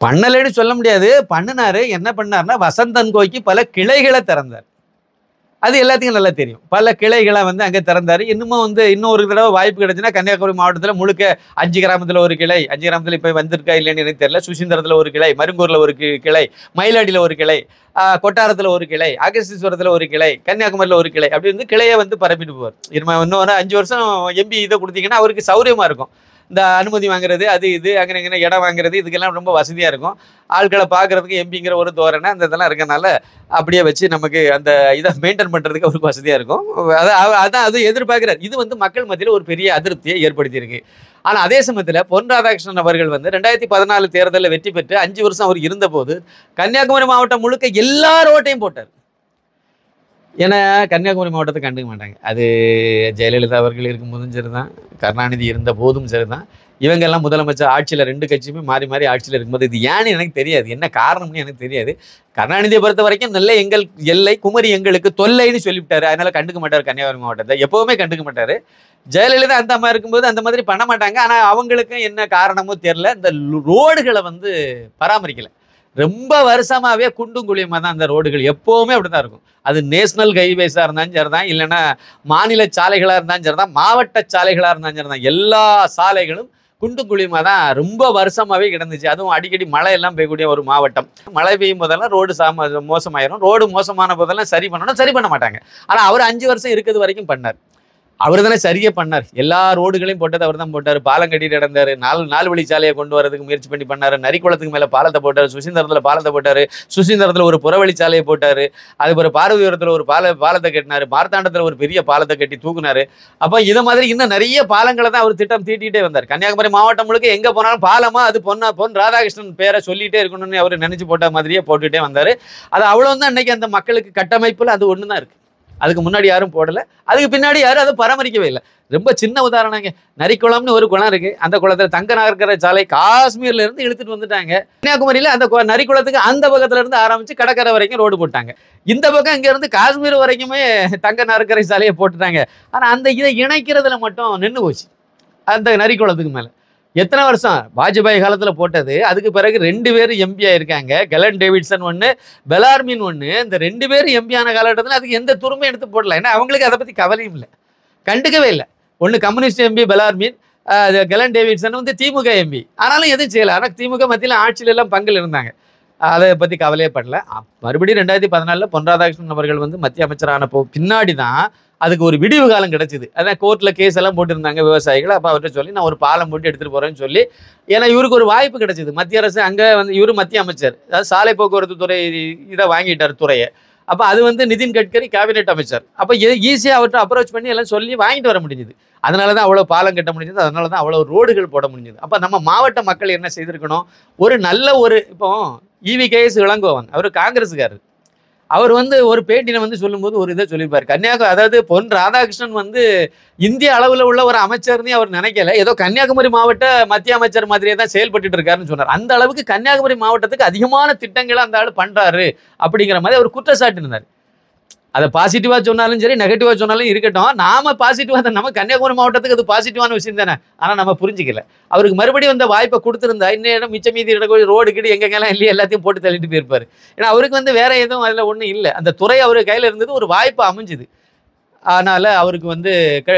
பண்ணலைன்னு சொல்ல முடியாது பண்ணினாரு என்ன பண்ணார்னா வசந்தன் கோய்க்கு பல கிளைகளை திறந்தார் அது எல்லாத்துக்கும் நல்லா தெரியும் பல கிளைகளை வந்து அங்கே திறந்தார் இன்னமும் வந்து இன்னும் ஒரு தடவை வாய்ப்பு கிடைச்சுன்னா கன்னியாகுமரி மாவட்டத்தில் முழுக்க அஞ்சு கிராமத்தில் ஒரு கிளை அஞ்சு கிராமத்தில் இப்போ வந்திருக்கா இல்லைன்னு எனக்கு தெரியல சுசீந்திரத்தில் ஒரு கிளை மருங்கூரில் ஒரு கிளை மயிலாடியில் ஒரு கிளை கொட்டாரத்தில் ஒரு கிளை அகஸ்தீஸ்வரத்தில் ஒரு கிளை கன்னியாகுமரியில் ஒரு கிளை அப்படி வந்து கிளையை வந்து பரப்பிட்டு போவார் இருமா இன்னொரு அஞ்சு வருஷம் எம்பி e இதை கொடுத்தீங்கன்னா அவருக்கு சௌரியமாக இருக்கும் இந்த அனுமதி வாங்குறது அது இது அங்கே இங்கே இடம் வாங்குறது இதுக்கெல்லாம் ரொம்ப வசதியாக இருக்கும் ஆட்களை பார்க்குறதுக்கு எம்பிங்கிற ஒரு தோரணை அந்த இதெல்லாம் இருக்கனால அப்படியே வச்சு நமக்கு அந்த இதை மெயின்டைன் பண்ணுறதுக்கு அவருக்கு வசதியாக இருக்கும் அதான் அதான் அது எதிர்பார்க்குறாரு இது வந்து மக்கள் மத்தியில் ஒரு பெரிய அதிருப்தியை ஏற்படுத்தியிருக்கு ஆனால் அதே சமயத்தில் பொன் ராதாகிருஷ்ணன் அவர்கள் வந்து ரெண்டாயிரத்தி பதினாலு தேர்தலில் வெற்றி பெற்று அஞ்சு வருஷம் அவர் இருந்தபோது கன்னியாகுமரி மாவட்டம் முழுக்க எல்லா ரோட்டையும் போட்டார் ஏன்னா கன்னியாகுமரி மாவட்டத்தை கண்டுக்க மாட்டாங்க அது ஜெயலலிதா அவர்கள் இருக்கும்போதும் சரி தான் கருணாநிதி இருந்த போதும் சரி தான் இவங்கெல்லாம் முதலமைச்சர் ஆட்சியில் ரெண்டு கட்சியுமே மாறி மாறி ஆட்சியில் இருக்கும்போது இது ஏன்னு எனக்கு தெரியாது என்ன காரணம்னு எனக்கு தெரியாது கருணாநிதியை பொறுத்த வரைக்கும் நல்ல எங்கள் எல்லை குமரி எங்களுக்கு தொல்லைன்னு சொல்லிவிட்டாரு அதனால கண்டுக்க மாட்டார் கன்னியாகுமரி மாவட்டத்தை எப்போவுமே கண்டுக்க மாட்டார் ஜெயலலிதா அந்த மாதிரி இருக்கும்போது அந்த மாதிரி பண்ண மாட்டாங்க ஆனால் அவங்களுக்கும் என்ன காரணமோ தெரில இந்த ரோடுகளை வந்து பராமரிக்கலை ரொம்ப வருஷமாகவே குண்டும் குழியமாக தான் அந்த ரோடுகள் எப்போவுமே அப்படி தான் இருக்கும் அது நேஷ்னல் ஹைவேஸாக இருந்தாலும் சரி தான் இல்லைன்னா மாநில சாலைகளாக இருந்தாலும் சரி தான் மாவட்ட சாலைகளாக இருந்தாலும் சரி தான் எல்லா சாலைகளும் குண்டும் குழியுமா தான் ரொம்ப வருஷமாகவே கிடந்துச்சு அதுவும் அடிக்கடி மழையெல்லாம் பெய்யக்கூடிய ஒரு மாவட்டம் மழை பெய்யும் போதெல்லாம் ரோடு சாம மோசமாயிரும் ரோடு மோசமான போதெல்லாம் சரி பண்ணணும் சரி பண்ண மாட்டாங்க ஆனால் அவர் அஞ்சு வருஷம் இருக்கிறது வரைக்கும் பண்ணார் அவர் தானே சரியே பண்ணார் எல்லா ரோடுகளையும் போட்டது அவர் தான் போட்டார் பாலம் கட்டிட்டு நடந்தார் நாலு நாலு வழி சாலையை கொண்டு வரதுக்கு முயற்சி பண்ணி பண்ணார் நரிக்குளத்துக்கு மேலே பாலத்தை போட்டார் சுசீந்தரத்தில் பாலத்தை போட்டார் சுசீந்தரத்தில் ஒரு புறவழி சாலையை போட்டார் அதுக்கப்புறம் பார்வதிபுரத்தில் ஒரு பால பாலத்தை கட்டினார் மார்த்தாண்டத்தில் ஒரு பெரிய பாலத்தை கட்டி தூக்குனார் அப்போ இதை மாதிரி இன்னும் நிறைய பாலங்களை தான் அவர் திட்டம் தீட்டிகிட்டே வந்தார் கன்னியாகுமரி மாவட்டம் முழுக்க எங்கே போனாலும் பாலமாக அது பொன்னா பொன் ராதாகிருஷ்ணன் பேரை சொல்லிகிட்டே இருக்கணும்னு அவர் நினச்சி போட்ட மாதிரியே போட்டுகிட்டே வந்தார் அது அவ்வளோ தான் அன்றைக்கி அந்த மக்களுக்கு கட்டமைப்பில் அது ஒன்று தான் இருக்குது அதுக்கு முன்னாடி யாரும் போடலை அதுக்கு பின்னாடி யாரும் அதை பராமரிக்கவே இல்லை ரொம்ப சின்ன உதாரணங்க நரிக்குளம்னு ஒரு குளம் இருக்குது அந்த குளத்தில் தங்க நகர்கிற சாலை காஷ்மீர்லேருந்து இழுத்துட்டு வந்துட்டாங்க கன்னியாகுமரியில் அந்த நரிக்குளத்துக்கு அந்த பக்கத்துலேருந்து ஆரம்பித்து கடற்கரை வரைக்கும் ரோடு போட்டாங்க இந்த பக்கம் இங்கேருந்து காஷ்மீர் வரைக்குமே தங்க நகர்கரை சாலையை போட்டுட்டாங்க ஆனால் அந்த இதை இணைக்கிறதுல மட்டும் நின்று போச்சு அந்த நரிக்குளத்துக்கு மேலே எத்தனை வருஷம் வாஜ்பாய் காலத்தில் போட்டது அதுக்கு பிறகு ரெண்டு பேரும் எம்பி ஆயிருக்காங்க கெலன் டேவிட்சன் ஒன்று பெலார்மின் ஒன்று இந்த ரெண்டு பேரும் எம்பியான காலகட்டத்தில் அதுக்கு எந்த துருமையும் எடுத்து போடல ஏன்னா அவங்களுக்கு அதை பற்றி கவலையும் இல்லை கண்டுக்கவே இல்லை ஒன்று communist MP Bellarmine Helen Davidson வந்து திமுக எம்பி ஆனாலும் எதுவும் செய்யலை ஆனால் திமுக மத்தியில் ஆட்சியில் எல்லாம் பங்கில் இருந்தாங்க அதை பற்றி கவலையே படல மறுபடியும் ரெண்டாயிரத்தி பதினாலில் பொன் ராதாகிருஷ்ணன் அவர்கள் வந்து மத்திய அமைச்சரான போ பின்னாடி தான் அதுக்கு ஒரு விடிவு காலம் கிடைச்சிது அதான் கோர்ட்டில் கேஸ் எல்லாம் போட்டிருந்தாங்க விவசாயிகள் அப்போ அவர்கிட்ட சொல்லி நான் ஒரு பாலம் போட்டு எடுத்துகிட்டு போகிறேன்னு சொல்லி ஏன்னா இவருக்கு ஒரு வாய்ப்பு கிடைச்சிது மத்திய அரசு அங்கே வந்து இவர் மத்திய அமைச்சர் அதாவது சாலை போக்குவரத்து துறை இதை வாங்கிட்டார் துறையை அப்போ அது வந்து நிதின் கட்கரி கேபினெட் அமைச்சர் அப்போ ஈஸியாக அவர்கிட்ட அப்ரோச் பண்ணி எல்லாம் சொல்லி வாங்கிட்டு வர முடிஞ்சுது அதனால தான் அவ்வளோ பாலம் கட்ட முடிஞ்சது அதனால தான் அவ்வளோ ரோடுகள் போட முடிஞ்சுது அப்போ நம்ம மாவட்ட மக்கள் என்ன செய்திருக்கணும் ஒரு நல்ல ஒரு இப்போ இவி e கேஎஸ் இளங்கோவன் அவர் காங்கிரஸுக்காரர் அவர் வந்து ஒரு பேட்டியில் வந்து சொல்லும்போது ஒரு இதை சொல்லியிருப்பார் கன்னியாகுமரி அதாவது பொன் ராதாகிருஷ்ணன் வந்து இந்திய அளவில் உள்ள ஒரு அமைச்சர்னே அவர் நினைக்கல ஏதோ கன்னியாகுமரி மாவட்ட மத்திய அமைச்சர் மாதிரியே தான் செயல்பட்டு இருக்காருன்னு சொன்னார் அந்த அளவுக்கு கன்னியாகுமரி மாவட்டத்துக்கு அதிகமான திட்டங்களை அந்த ஆள் பண்ணுறாரு அப்படிங்கிற மாதிரி அவர் குற்றச்சாட்டு இருந்தார் அதை பாசிட்டிவாக சொன்னாலும் சரி நெகட்டிவாக சொன்னாலும் இருக்கட்டும் நாம பாசிட்டிவாக நம்ம கன்னியாகுமரி மாவட்டத்துக்கு அது பாசிட்டிவான விஷயம் தானே ஆனால் நம்ம புரிஞ்சிக்கல அவருக்கு மறுபடியும் அந்த வாய்ப்பை கொடுத்துருந்தா இன்னும் மிச்ச மீதி கோயில் ரோடு கிட்ட எங்கெங்கெல்லாம் இல்லையே எல்லாத்தையும் போட்டு தள்ளிட்டு போயிருப்பார் ஏன்னா அவருக்கு வந்து வேற எதுவும் அதில் ஒன்றும் இல்லை அந்த துறை அவர் கையில் இருந்தது ஒரு வாய்ப்பு அமைஞ்சுது அதனால் அவருக்கு வந்து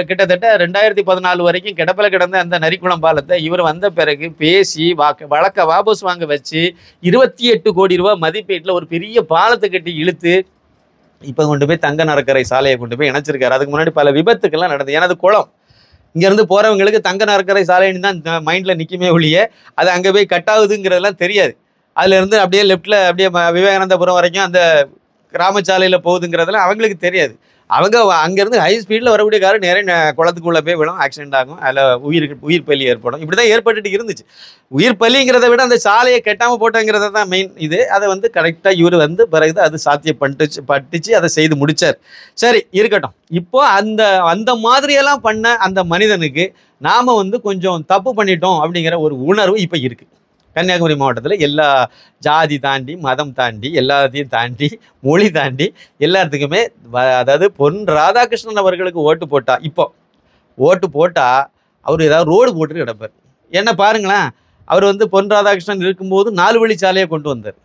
கிட்டத்தட்ட ரெண்டாயிரத்தி பதினாலு வரைக்கும் கிடப்பில் கிடந்த அந்த நரிக்குளம் பாலத்தை இவர் வந்த பிறகு பேசி வாக்கு வழக்க வாபஸ் வாங்க வச்சு இருபத்தி எட்டு கோடி ரூபா மதிப்பீட்டில் ஒரு பெரிய பாலத்தை கட்டி இழுத்து இப்போ கொண்டு போய் தங்க நரக்கரை சாலையை கொண்டு போய் இணைச்சிருக்காரு அதுக்கு முன்னாடி பல விபத்துக்கள்லாம் நடந்தது ஏன்னா அது குளம் இங்கேருந்து போகிறவங்களுக்கு தங்க நரக்கரை சாலைன்னு தான் மைண்டில் நிற்குமே ஒழிய அது அங்கே போய் கட் தெரியாது அதுலேருந்து அப்படியே லெஃப்டில் அப்படியே விவேகானந்தபுரம் வரைக்கும் அந்த கிராமச்சாலையில் போகுதுங்கிறதெல்லாம் அவங்களுக்கு தெரியாது அவங்க அங்கேருந்து ஹை ஸ்பீடில் வரக்கூடிய காரை நிறைய குளத்துக்குள்ளே போய் விடும் ஆக்சிடென்ட் ஆகும் அதில் உயிர் உயிர் பள்ளி ஏற்படும் இப்படி தான் ஏற்பட்டுட்டு இருந்துச்சு உயிர் பள்ளிங்கிறத விட அந்த சாலையை கெட்டாமல் போட்டோங்கிறத தான் மெயின் இது அதை வந்து கரெக்டாக இவர் வந்து பிறகு அது சாத்தியம் பண்ணிட்டு பட்டுச்சு அதை செய்து முடித்தார் சரி இருக்கட்டும் இப்போது அந்த அந்த மாதிரியெல்லாம் பண்ண அந்த மனிதனுக்கு நாம் வந்து கொஞ்சம் தப்பு பண்ணிட்டோம் அப்படிங்கிற ஒரு உணர்வு இப்போ இருக்குது கன்னியாகுமரி மாவட்டத்தில் எல்லா ஜாதி தாண்டி மதம் தாண்டி எல்லாத்தையும் தாண்டி மொழி தாண்டி எல்லாத்துக்குமே அதாவது பொன் ராதாகிருஷ்ணன் அவர்களுக்கு ஓட்டு போட்டால் இப்போ ஓட்டு போட்டால் அவர் ஏதாவது ரோடு போட்டு கிடப்பார் என்ன பாருங்களேன் அவர் வந்து பொன் ராதாகிருஷ்ணன் இருக்கும்போது நாலு வழி சாலையை கொண்டு வந்தார்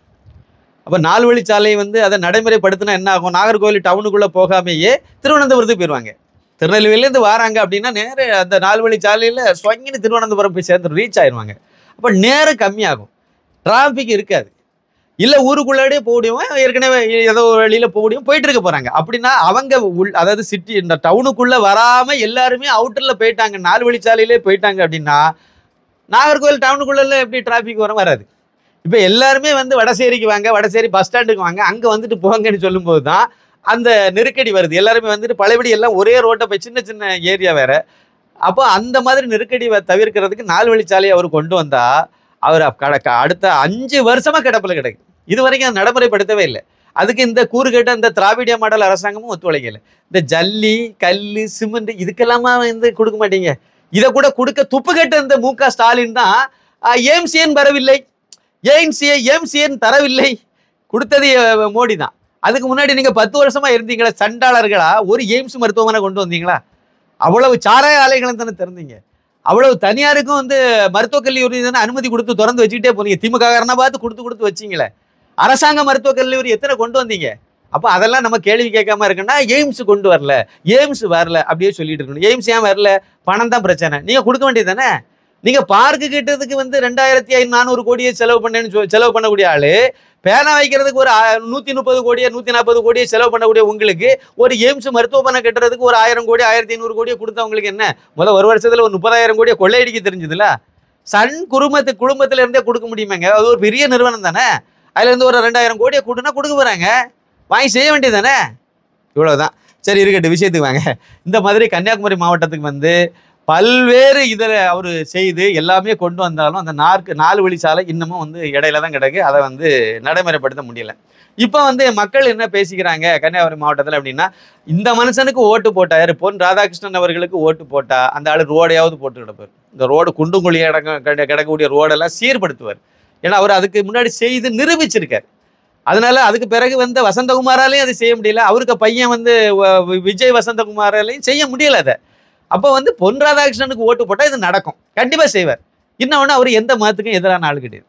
அப்போ நாலு வழி சாலையை வந்து அதை நடைமுறைப்படுத்தினா என்ன ஆகும் நாகர்கோவில் டவுனுக்குள்ளே போகாமையே திருவனந்தபுரத்துக்கு போயிடுவாங்க திருநெல்வேலியிலேருந்து வராங்க அப்படின்னா நேர அந்த நாலு வழி சாலையில் சொங்கின்னு திருவனந்தபுரம் போய் சேர்ந்து ரீச் ஆயிடுவாங்க அப்போ நேரம் கம்மியாகும் டிராஃபிக் இருக்காது இல்லை ஊருக்குள்ளாடியே போக முடியும் ஏற்கனவே ஏதோ வழியில் போக முடியும் போயிட்டு இருக்க போகிறாங்க அப்படின்னா அவங்க உள் அதாவது சிட்டி இந்த டவுனுக்குள்ளே வராமல் எல்லாருமே அவுட்டரில் போயிட்டாங்க நாலு வழிச்சாலையிலே போயிட்டாங்க அப்படின்னா நாகர்கோவில் டவுனுக்குள்ளே எப்படி டிராஃபிக் வரும் வராது இப்போ எல்லாருமே வந்து வடசேரிக்கு வாங்க வடசேரி பஸ் ஸ்டாண்டுக்கு வாங்க அங்கே வந்துட்டு போங்கன்னு சொல்லும்போது தான் அந்த நெருக்கடி வருது எல்லாருமே வந்துட்டு பழையபடி எல்லாம் ஒரே ரோட்டை போய் சின்ன சின்ன ஏரியா வேறு அப்போ அந்த மாதிரி நெருக்கடி தவிர்க்கிறதுக்கு நாலு வழிச்சாலையை அவர் கொண்டு வந்தால் அவர் கடக்க அடுத்த அஞ்சு வருஷமாக கிடப்பில் கிடக்கு இது வரைக்கும் அதை நடைமுறைப்படுத்தவே இல்லை அதுக்கு இந்த கேட்ட இந்த திராவிடிய மாடல் அரசாங்கமும் ஒத்துழைக்கல இந்த ஜல்லி கல் சிமெண்ட் இதுக்கெல்லாமா வந்து கொடுக்க மாட்டீங்க இதை கூட கொடுக்க துப்பு கட்ட இந்த மு க ஸ்டாலின் தான் ஏம்சிஎன் வரவில்லை ஏஎன்சிஏ ஏம்சிஎன் தரவில்லை கொடுத்தது மோடி தான் அதுக்கு முன்னாடி நீங்கள் பத்து வருஷமாக இருந்தீங்களா சண்டாளர்களா ஒரு எய்ம்ஸ் மருத்துவமனை கொண்டு வந்தீங்களா அவ்வளவு சாராய ஆலைகளும் தானே திறந்தீங்க அவ்வளவு தனியாருக்கும் வந்து மருத்துவக் கல்லூரி தானே அனுமதி கொடுத்து திறந்து வச்சுக்கிட்டே போனீங்க திமுக காரணம் பார்த்து கொடுத்து கொடுத்து வச்சிங்களே அரசாங்க மருத்துவக் கல்லூரி எத்தனை கொண்டு வந்தீங்க அப்போ அதெல்லாம் நம்ம கேள்வி கேட்காம இருக்குன்னா எய்ம்ஸ் கொண்டு வரல எய்ம்ஸ் வரல அப்படியே சொல்லிட்டு இருக்கணும் எய்ம்ஸ் ஏன் வரல பணம் தான் பிரச்சனை நீங்கள் கொடுக்க வேண்டியது தானே நீங்க பார்க்கு கிட்டதுக்கு வந்து ரெண்டாயிரத்தி நானூறு கோடியை செலவு பண்ணேன்னு செலவு பண்ணக்கூடிய ஆளு பேனா வைக்கிறதுக்கு ஒரு நூற்றி முப்பது கோடியை நூற்றி நாற்பது கோடியை செலவு பண்ணக்கூடிய உங்களுக்கு ஒரு எய்ம்ஸ் மருத்துவமனை கட்டுறதுக்கு ஒரு ஆயிரம் கோடி ஆயிரத்தி ஐநூறு கோடியை கொடுத்தவங்களுக்கு என்ன முதல் ஒரு வருஷத்தில் ஒரு முப்பதாயிரம் கோடியை கொள்ளையடிக்க தெரிஞ்சதுல சன் குடும்பத்து குடும்பத்துல இருந்தே கொடுக்க முடியுமாங்க அது ஒரு பெரிய நிறுவனம் தானே அதுலேருந்து ஒரு ரெண்டாயிரம் கோடியை கொடுனா கொடுக்க போறாங்க வாங்கி செய்ய வேண்டியது தானே இவ்வளோதான் சரி இருக்கட்டு விஷயத்துக்கு வாங்க இந்த மாதிரி கன்னியாகுமரி மாவட்டத்துக்கு வந்து பல்வேறு இதில் அவர் செய்து எல்லாமே கொண்டு வந்தாலும் அந்த நாற்கு நாலு வழி சாலை இன்னமும் வந்து இடையில தான் கிடக்கு அதை வந்து நடைமுறைப்படுத்த முடியல இப்போ வந்து மக்கள் என்ன பேசிக்கிறாங்க கன்னியாகுமரி மாவட்டத்தில் அப்படின்னா இந்த மனுஷனுக்கு ஓட்டு போட்டார் பொன் ராதாகிருஷ்ணன் அவர்களுக்கு ஓட்டு போட்டால் அந்த ஆள் ரோடையாவது போட்டு கிடப்பார் இந்த ரோடு குண்டுங்குழி கிடக்க கிடக்கக்கூடிய ரோடெல்லாம் சீர்படுத்துவார் ஏன்னா அவர் அதுக்கு முன்னாடி செய்து நிரூபிச்சிருக்கார் அதனால அதுக்கு பிறகு வந்து வசந்தகுமாராலையும் அது செய்ய முடியல அவருக்கு பையன் வந்து விஜய் வசந்தகுமாராலையும் செய்ய முடியல அதை அப்போ வந்து பொன் ராதாகிருஷ்ணனுக்கு ஓட்டு போட்டால் இது நடக்கும் கண்டிப்பாக செய்வார் இன்னொன்று அவர் எந்த மதத்துக்கும் எதிரான ஆள் கிடையாது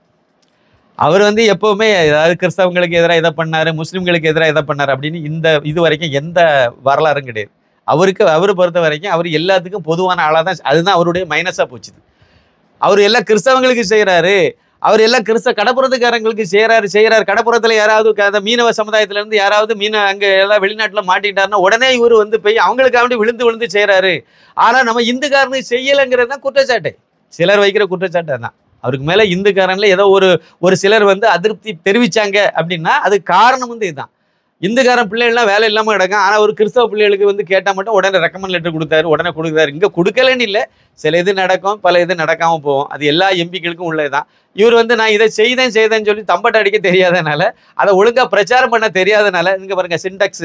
அவர் வந்து எப்போவுமே ஏதாவது கிறிஸ்தவங்களுக்கு எதிராக இதை பண்ணார் முஸ்லீம்களுக்கு எதிராக இதை பண்ணார் அப்படின்னு இந்த இது வரைக்கும் எந்த வரலாறும் கிடையாது அவருக்கு அவர் பொறுத்த வரைக்கும் அவர் எல்லாத்துக்கும் பொதுவான ஆளாக தான் அதுதான் அவருடைய மைனஸாக போச்சுது அவர் எல்லாம் கிறிஸ்தவங்களுக்கு செய்கிறாரு அவர் எல்லாம் கிறிஸ்த கடப்புறத்துக்காரங்களுக்கு செய்கிறாரு செய்கிறார் கடப்புறத்தில் யாராவது அந்த மீனவ சமுதாயத்திலேருந்து யாராவது மீன அங்கே எல்லாம் வெளிநாட்டில் மாட்டிட்டாருன்னா உடனே இவர் வந்து போய் அவங்களுக்காண்டி விழுந்து விழுந்து செய்கிறாரு ஆனால் நம்ம இந்துக்காரனு செய்யலைங்கிறது தான் குற்றச்சாட்டு சிலர் வைக்கிற குற்றச்சாட்டு தான் அவருக்கு மேலே இந்துக்காரனில் ஏதோ ஒரு ஒரு சிலர் வந்து அதிருப்தி தெரிவித்தாங்க அப்படின்னா அது காரணம் வந்து இதுதான் இந்துக்காரன் பிள்ளைகள்லாம் வேலை இல்லாமல் கிடக்கும் ஆனால் ஒரு கிறிஸ்தவ பிள்ளைகளுக்கு வந்து கேட்டால் மட்டும் உடனே ரெக்கமெண்ட் லெட்டர் கொடுத்தாரு உடனே கொடுக்குறாரு இங்கே கொடுக்கலன்னு இல்லை சில இது நடக்கும் பல இது நடக்காமல் போகும் அது எல்லா எம்பிக்களுக்கும் உள்ளதுதான் இவர் வந்து நான் இதை செய்தேன் செய்தேன்னு சொல்லி தம்பட்ட அடிக்க தெரியாதனால அதை ஒழுங்காக பிரச்சாரம் பண்ண தெரியாதனால இங்கே பாருங்க சின்டெக்ஸ்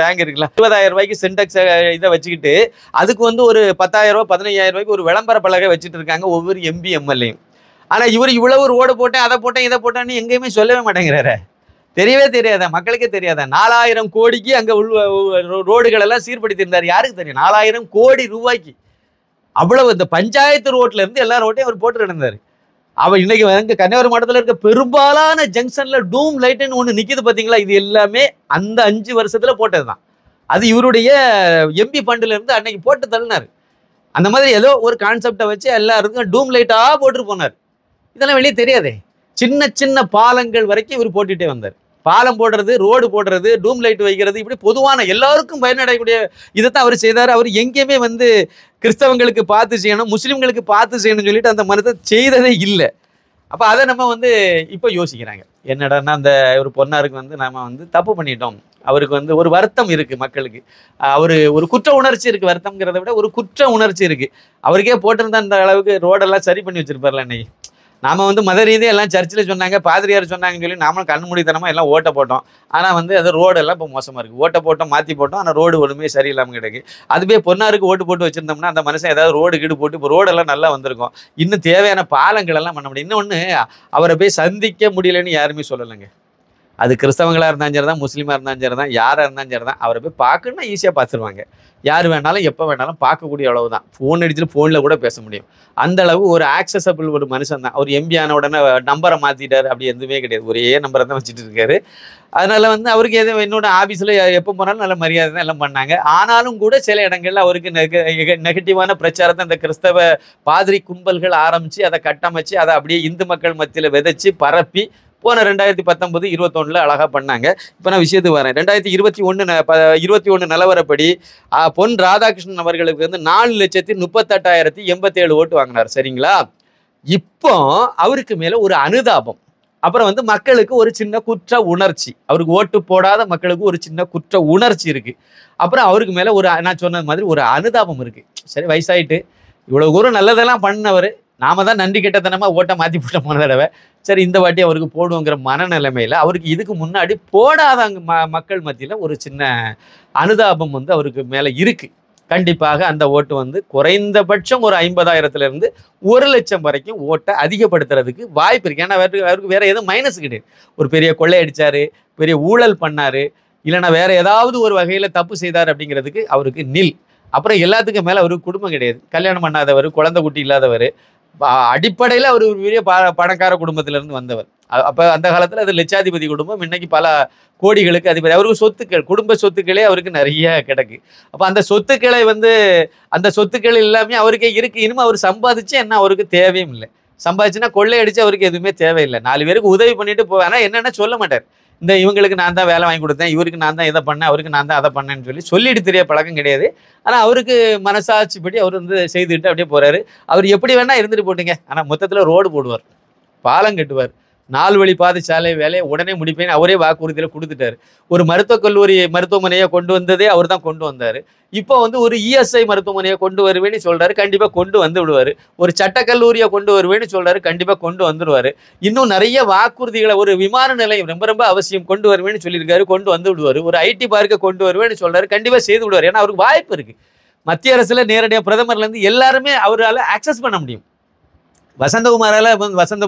டேங்க் இருக்குல்ல இருபதாயிரம் ரூபாய்க்கு சின்டெக்ஸ் இதை வச்சுக்கிட்டு அதுக்கு வந்து ஒரு பத்தாயிரம் ரூபா பதினஞ்சாயிரம் ரூபாய்க்கு ஒரு விளம்பர பலகை வச்சுட்டு இருக்காங்க ஒவ்வொரு எம்பி எம்எல்ஏயும் ஆனால் இவர் இவ்வளவு ரோடு போட்டேன் அதை போட்டேன் இதை போட்டேன்னு எங்கேயுமே சொல்லவே மாட்டேங்கிறாரு தெரியவே தெரியாத மக்களுக்கே தெரியாத நாலாயிரம் கோடிக்கு அங்கே உள் ரோடுகள் எல்லாம் சீர்படுத்தியிருந்தார் யாருக்கு தெரியும் நாலாயிரம் கோடி ரூபாய்க்கு அவ்வளவு இந்த பஞ்சாயத்து ரோட்ல இருந்து எல்லா ரோட்டையும் அவர் போட்டு நடந்தார் அவர் இன்னைக்கு எங்க கன்னியாகுமரி மாவட்டத்தில் இருக்க பெரும்பாலான ஜங்ஷன்ல டூம் லைட்டுன்னு ஒன்று நிற்கிது பார்த்தீங்களா இது எல்லாமே அந்த அஞ்சு வருஷத்துல போட்டது தான் அது இவருடைய எம்பி ஃபண்டில் இருந்து அன்னைக்கு போட்டு தள்ளினார் அந்த மாதிரி ஏதோ ஒரு கான்செப்டை வச்சு எல்லாருக்கும் டூம் லைட்டாக போட்டு போனார் இதெல்லாம் வெளியே தெரியாதே சின்ன சின்ன பாலங்கள் வரைக்கும் இவர் போட்டுகிட்டே வந்தார் பாலம் போடுறது ரோடு போடுறது டூம் லைட் வைக்கிறது இப்படி பொதுவான எல்லாருக்கும் பயனடையக்கூடிய இதை தான் அவர் செய்தார் அவர் எங்கேயுமே வந்து கிறிஸ்தவங்களுக்கு பார்த்து செய்யணும் முஸ்லீம்களுக்கு பார்த்து செய்யணும்னு சொல்லிட்டு அந்த மனத்தை செய்ததே இல்லை அப்போ அதை நம்ம வந்து இப்போ யோசிக்கிறாங்க என்னடான்னா அந்த ஒரு பொண்ணாருக்கு வந்து நாம் வந்து தப்பு பண்ணிட்டோம் அவருக்கு வந்து ஒரு வருத்தம் இருக்குது மக்களுக்கு அவர் ஒரு குற்ற உணர்ச்சி இருக்குது வருத்தம்ங்கிறத விட ஒரு குற்ற உணர்ச்சி இருக்குது அவருக்கே போட்டிருந்தா அந்த அளவுக்கு ரோடெல்லாம் சரி பண்ணி வச்சுருப்பார்ல அன்னைக்கு நாம் வந்து மத ரீதியாக எல்லாம் சர்ச்சில் சொன்னாங்க பாதிரியார் சொன்னாங்கன்னு சொல்லி நாமளும் கண்மூடித்தனமாக எல்லாம் ஓட்ட போட்டோம் ஆனால் வந்து அது ரோடு எல்லாம் இப்போ மோசமாக இருக்குது ஓட்ட போட்டோம் மாற்றி போட்டோம் ஆனால் ரோடு ஒன்றுமே சரியில்லாமல் கிடைக்கு அதுவே பொன்னாருக்கு ஓட்டு போட்டு வச்சுருந்தோம்னா அந்த மனுஷன் ஏதாவது ரோடு கீடு போட்டு இப்போ ரோடெல்லாம் நல்லா வந்திருக்கும் இன்னும் தேவையான பாலங்கள் எல்லாம் பண்ண முடியும் இன்னொன்று அவரை போய் சந்திக்க முடியலன்னு யாருமே சொல்லலைங்க அது கிறிஸ்தவங்களாக இருந்தாலும் சரி தான் முஸ்லீமாக இருந்தாலும் சரி தான் யாராக இருந்தாலும் சரி தான் அவரை போய் பார்க்கணும்னா ஈஸியாக பார்த்துருவாங்க யார் வேணாலும் எப்போ வேணாலும் பார்க்கக்கூடிய அளவு தான் ஃபோன் அடிச்சுட்டு ஃபோனில் கூட பேச முடியும் அந்த அளவு ஒரு ஆக்சசபிள் ஒரு மனுஷன் தான் அவர் எம்பி ஆன உடனே நம்பரை மாற்றிட்டார் அப்படி எதுவுமே கிடையாது ஒரே நம்பரை தான் வச்சுட்டு இருக்காரு அதனால் வந்து அவருக்கு எதுவும் என்னோட ஆஃபீஸில் எப்போ போனாலும் நல்ல மரியாதை தான் எல்லாம் பண்ணாங்க ஆனாலும் கூட சில இடங்களில் அவருக்கு நெகட்டிவான பிரச்சாரத்தை அந்த கிறிஸ்தவ பாதிரி கும்பல்கள் ஆரம்பித்து அதை கட்டமைச்சு அதை அப்படியே இந்து மக்கள் மத்தியில் விதைச்சி பரப்பி போன ரெண்டாயிரத்தி பத்தொன்பது இருபத்தொன்னில் அழகாக பண்ணாங்க இப்போ நான் விஷயத்துக்கு வரேன் ரெண்டாயிரத்தி இருபத்தி ஒன்று இருபத்தி ஒன்று நிலவரப்படி பொன் ராதாகிருஷ்ணன் அவர்களுக்கு வந்து நாலு லட்சத்தி முப்பத்தெட்டாயிரத்தி எண்பத்தேழு ஓட்டு வாங்கினார் சரிங்களா இப்போ அவருக்கு மேலே ஒரு அனுதாபம் அப்புறம் வந்து மக்களுக்கு ஒரு சின்ன குற்ற உணர்ச்சி அவருக்கு ஓட்டு போடாத மக்களுக்கு ஒரு சின்ன குற்ற உணர்ச்சி இருக்குது அப்புறம் அவருக்கு மேலே ஒரு நான் சொன்னது மாதிரி ஒரு அனுதாபம் இருக்குது சரி வயசாயிட்டு இவ்வளோ தூரம் நல்லதெல்லாம் பண்ணவர் நாம தான் நன்றி கெட்டத்தனமாக ஓட்டை மாற்றி போட்ட போன தடவை சரி இந்த வாட்டி அவருக்கு போடுவோங்கிற மனநிலைமையில் அவருக்கு இதுக்கு முன்னாடி போடாதவங்க ம மக்கள் மத்தியில் ஒரு சின்ன அனுதாபம் வந்து அவருக்கு மேலே இருக்குது கண்டிப்பாக அந்த ஓட்டு வந்து குறைந்தபட்சம் ஒரு ஐம்பதாயிரத்துலேருந்து ஒரு லட்சம் வரைக்கும் ஓட்டை அதிகப்படுத்துறதுக்கு வாய்ப்பு இருக்குது ஏன்னா அவருக்கு வேறு எதுவும் மைனஸ் கிடையாது ஒரு பெரிய கொள்ளையடிச்சார் பெரிய ஊழல் பண்ணார் இல்லைனா வேறு ஏதாவது ஒரு வகையில் தப்பு செய்தார் அப்படிங்கிறதுக்கு அவருக்கு நில் அப்புறம் எல்லாத்துக்கும் மேலே அவருக்கு குடும்பம் கிடையாது கல்யாணம் பண்ணாதவர் குழந்தை குட்டி இல்லாதவர் அடிப்படையில் அவர் ஒரு பெரிய ப பணக்கார குடும்பத்திலேருந்து வந்தவர் அப்போ அந்த காலத்தில் அது லட்சாதிபதி குடும்பம் இன்னைக்கு பல கோடிகளுக்கு அதிபதி அவருக்கு சொத்துக்கள் குடும்ப சொத்துக்களே அவருக்கு நிறைய கிடக்கு அப்போ அந்த சொத்துக்களை வந்து அந்த சொத்துக்கள் எல்லாமே அவருக்கே இருக்குது இனிமேல் அவர் சம்பாதிச்சு என்ன அவருக்கு தேவையும் இல்லை சம்பாதிச்சுன்னா கொள்ளை அடித்து அவருக்கு எதுவுமே தேவையில்லை நாலு பேருக்கு உதவி பண்ணிட்டு போவேன் ஆனால் என்னென்ன சொல்ல மாட்டார் இந்த இவங்களுக்கு நான் தான் வேலை வாங்கி கொடுத்தேன் இவருக்கு நான் தான் இதை பண்ணேன் அவருக்கு நான் தான் அதை பண்ணேன்னு சொல்லி சொல்லிட்டு தெரிய பழக்கம் கிடையாது ஆனால் அவருக்கு மனசாட்சிப்படி அவர் வந்து செய்துக்கிட்டு அப்படியே போகிறாரு அவர் எப்படி வேணால் இருந்துட்டு போட்டீங்க ஆனால் மொத்தத்தில் ரோடு போடுவார் பாலம் கட்டுவார் நாலு வழி பாதை சாலை வேலையை உடனே முடிப்பேன் அவரே வாக்குறுதியில் கொடுத்துட்டாரு ஒரு மருத்துவக் கல்லூரி மருத்துவமனையை கொண்டு வந்ததே அவர் தான் கொண்டு வந்தார் இப்போ வந்து ஒரு இஎஸ்ஐ மருத்துவமனையை கொண்டு வருவேன்னு சொல்கிறாரு கண்டிப்பாக கொண்டு வந்து விடுவார் ஒரு சட்டக்கல்லூரியை கொண்டு வருவேன்னு சொல்கிறாரு கண்டிப்பாக கொண்டு வந்துடுவார் இன்னும் நிறைய வாக்குறுதிகளை ஒரு விமான நிலையம் ரொம்ப ரொம்ப அவசியம் கொண்டு வருவேன்னு சொல்லியிருக்காரு கொண்டு வந்து விடுவார் ஒரு ஐடி பார்க்கை கொண்டு வருவேன்னு சொல்கிறாரு கண்டிப்பாக செய்து விடுவார் ஏன்னா அவருக்கு வாய்ப்பு இருக்குது மத்திய அரசில் நேரடியாக பிரதமர்லேருந்து எல்லாருமே அவரால் ஆக்சஸ் பண்ண முடியும் வசந்தகுமாரால் வசந்த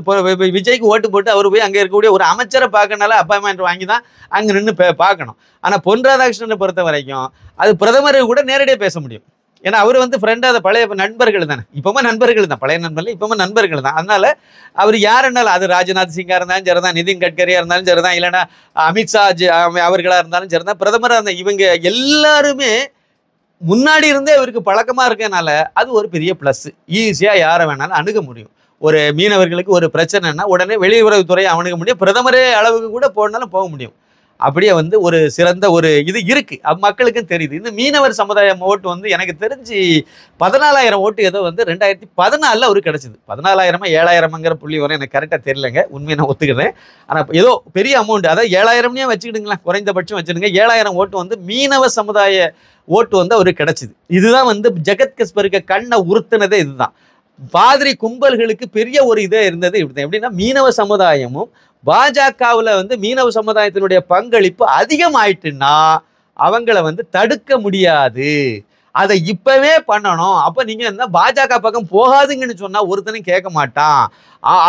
விஜய்க்கு ஓட்டு போட்டு அவர் போய் அங்கே இருக்கக்கூடிய ஒரு அமைச்சரை பார்க்கனால அப்பாயின்மெண்ட் வாங்கி தான் அங்கே நின்று பார்க்கணும் ஆனால் பொன் ராதாகிருஷ்ணனை பொறுத்த வரைக்கும் அது பிரதமர் கூட நேரடியாக பேச முடியும் ஏன்னா அவர் வந்து ஃப்ரெண்டாக பழைய நண்பர்கள் தானே இப்போமா நண்பர்கள் தான் பழைய நண்பர்கள் இப்போமா நண்பர்கள் தான் அதனால் அவர் யார் இருந்தாலும் அது ராஜ்நாத் சிங்காக இருந்தாலும் சரி தான் நிதின் கட்கரியாக இருந்தாலும் சரி தான் இல்லைன்னா அமித்ஷா அவர்களாக இருந்தாலும் சரி தான் பிரதமராக இருந்தால் இவங்க எல்லாருமே முன்னாடி இருந்தே அவருக்கு பழக்கமாக இருக்கனால அது ஒரு பெரிய ப்ளஸ் ஈஸியாக யாரை வேணாலும் அணுக முடியும் ஒரு மீனவர்களுக்கு ஒரு பிரச்சனைனா உடனே வெளியுறவுத்துறை அவனுக்கு முடியும் பிரதமரே அளவுக்கு கூட போனாலும் போக முடியும் அப்படியே வந்து ஒரு சிறந்த ஒரு இது இருக்குது மக்களுக்கும் தெரியுது இந்த மீனவர் சமுதாயம் ஓட்டு வந்து எனக்கு தெரிஞ்சு பதினாலாயிரம் ஓட்டு ஏதோ வந்து ரெண்டாயிரத்தி பதினாலில் அவருக்கு கிடச்சிது பதினாலாயிரமா ஏழாயிரமாங்கிற புள்ளி வரும் எனக்கு கரெக்டாக தெரியலங்க உண்மையை நான் ஒத்துக்கிறேன் ஆனால் ஏதோ பெரிய அமௌண்ட் அதாவது ஏழாயிரம்னே வச்சுக்கிடுங்களேன் குறைந்தபட்சம் வச்சுடுங்க ஏழாயிரம் ஓட்டு வந்து மீனவ சமுதாய ஓட்டு வந்து அவருக்கு கிடச்சிது இதுதான் வந்து ஜெகத் கஸ்பருக்கு கண்ணை உறுத்துனதே இதுதான் பாதிரி கும்பல்களுக்கு பெரிய ஒரு இதே இருந்தது இப்படி எப்படின்னா மீனவ சமுதாயமும் பாஜகவில் வந்து மீனவ சமுதாயத்தினுடைய பங்களிப்பு அதிகமாயிட்டுன்னா அவங்கள வந்து தடுக்க முடியாது அதை இப்பவே பண்ணணும் அப்போ நீங்கள் என்ன பாஜக பக்கம் போகாதுங்கன்னு சொன்னால் ஒருத்தனும் கேட்க மாட்டான்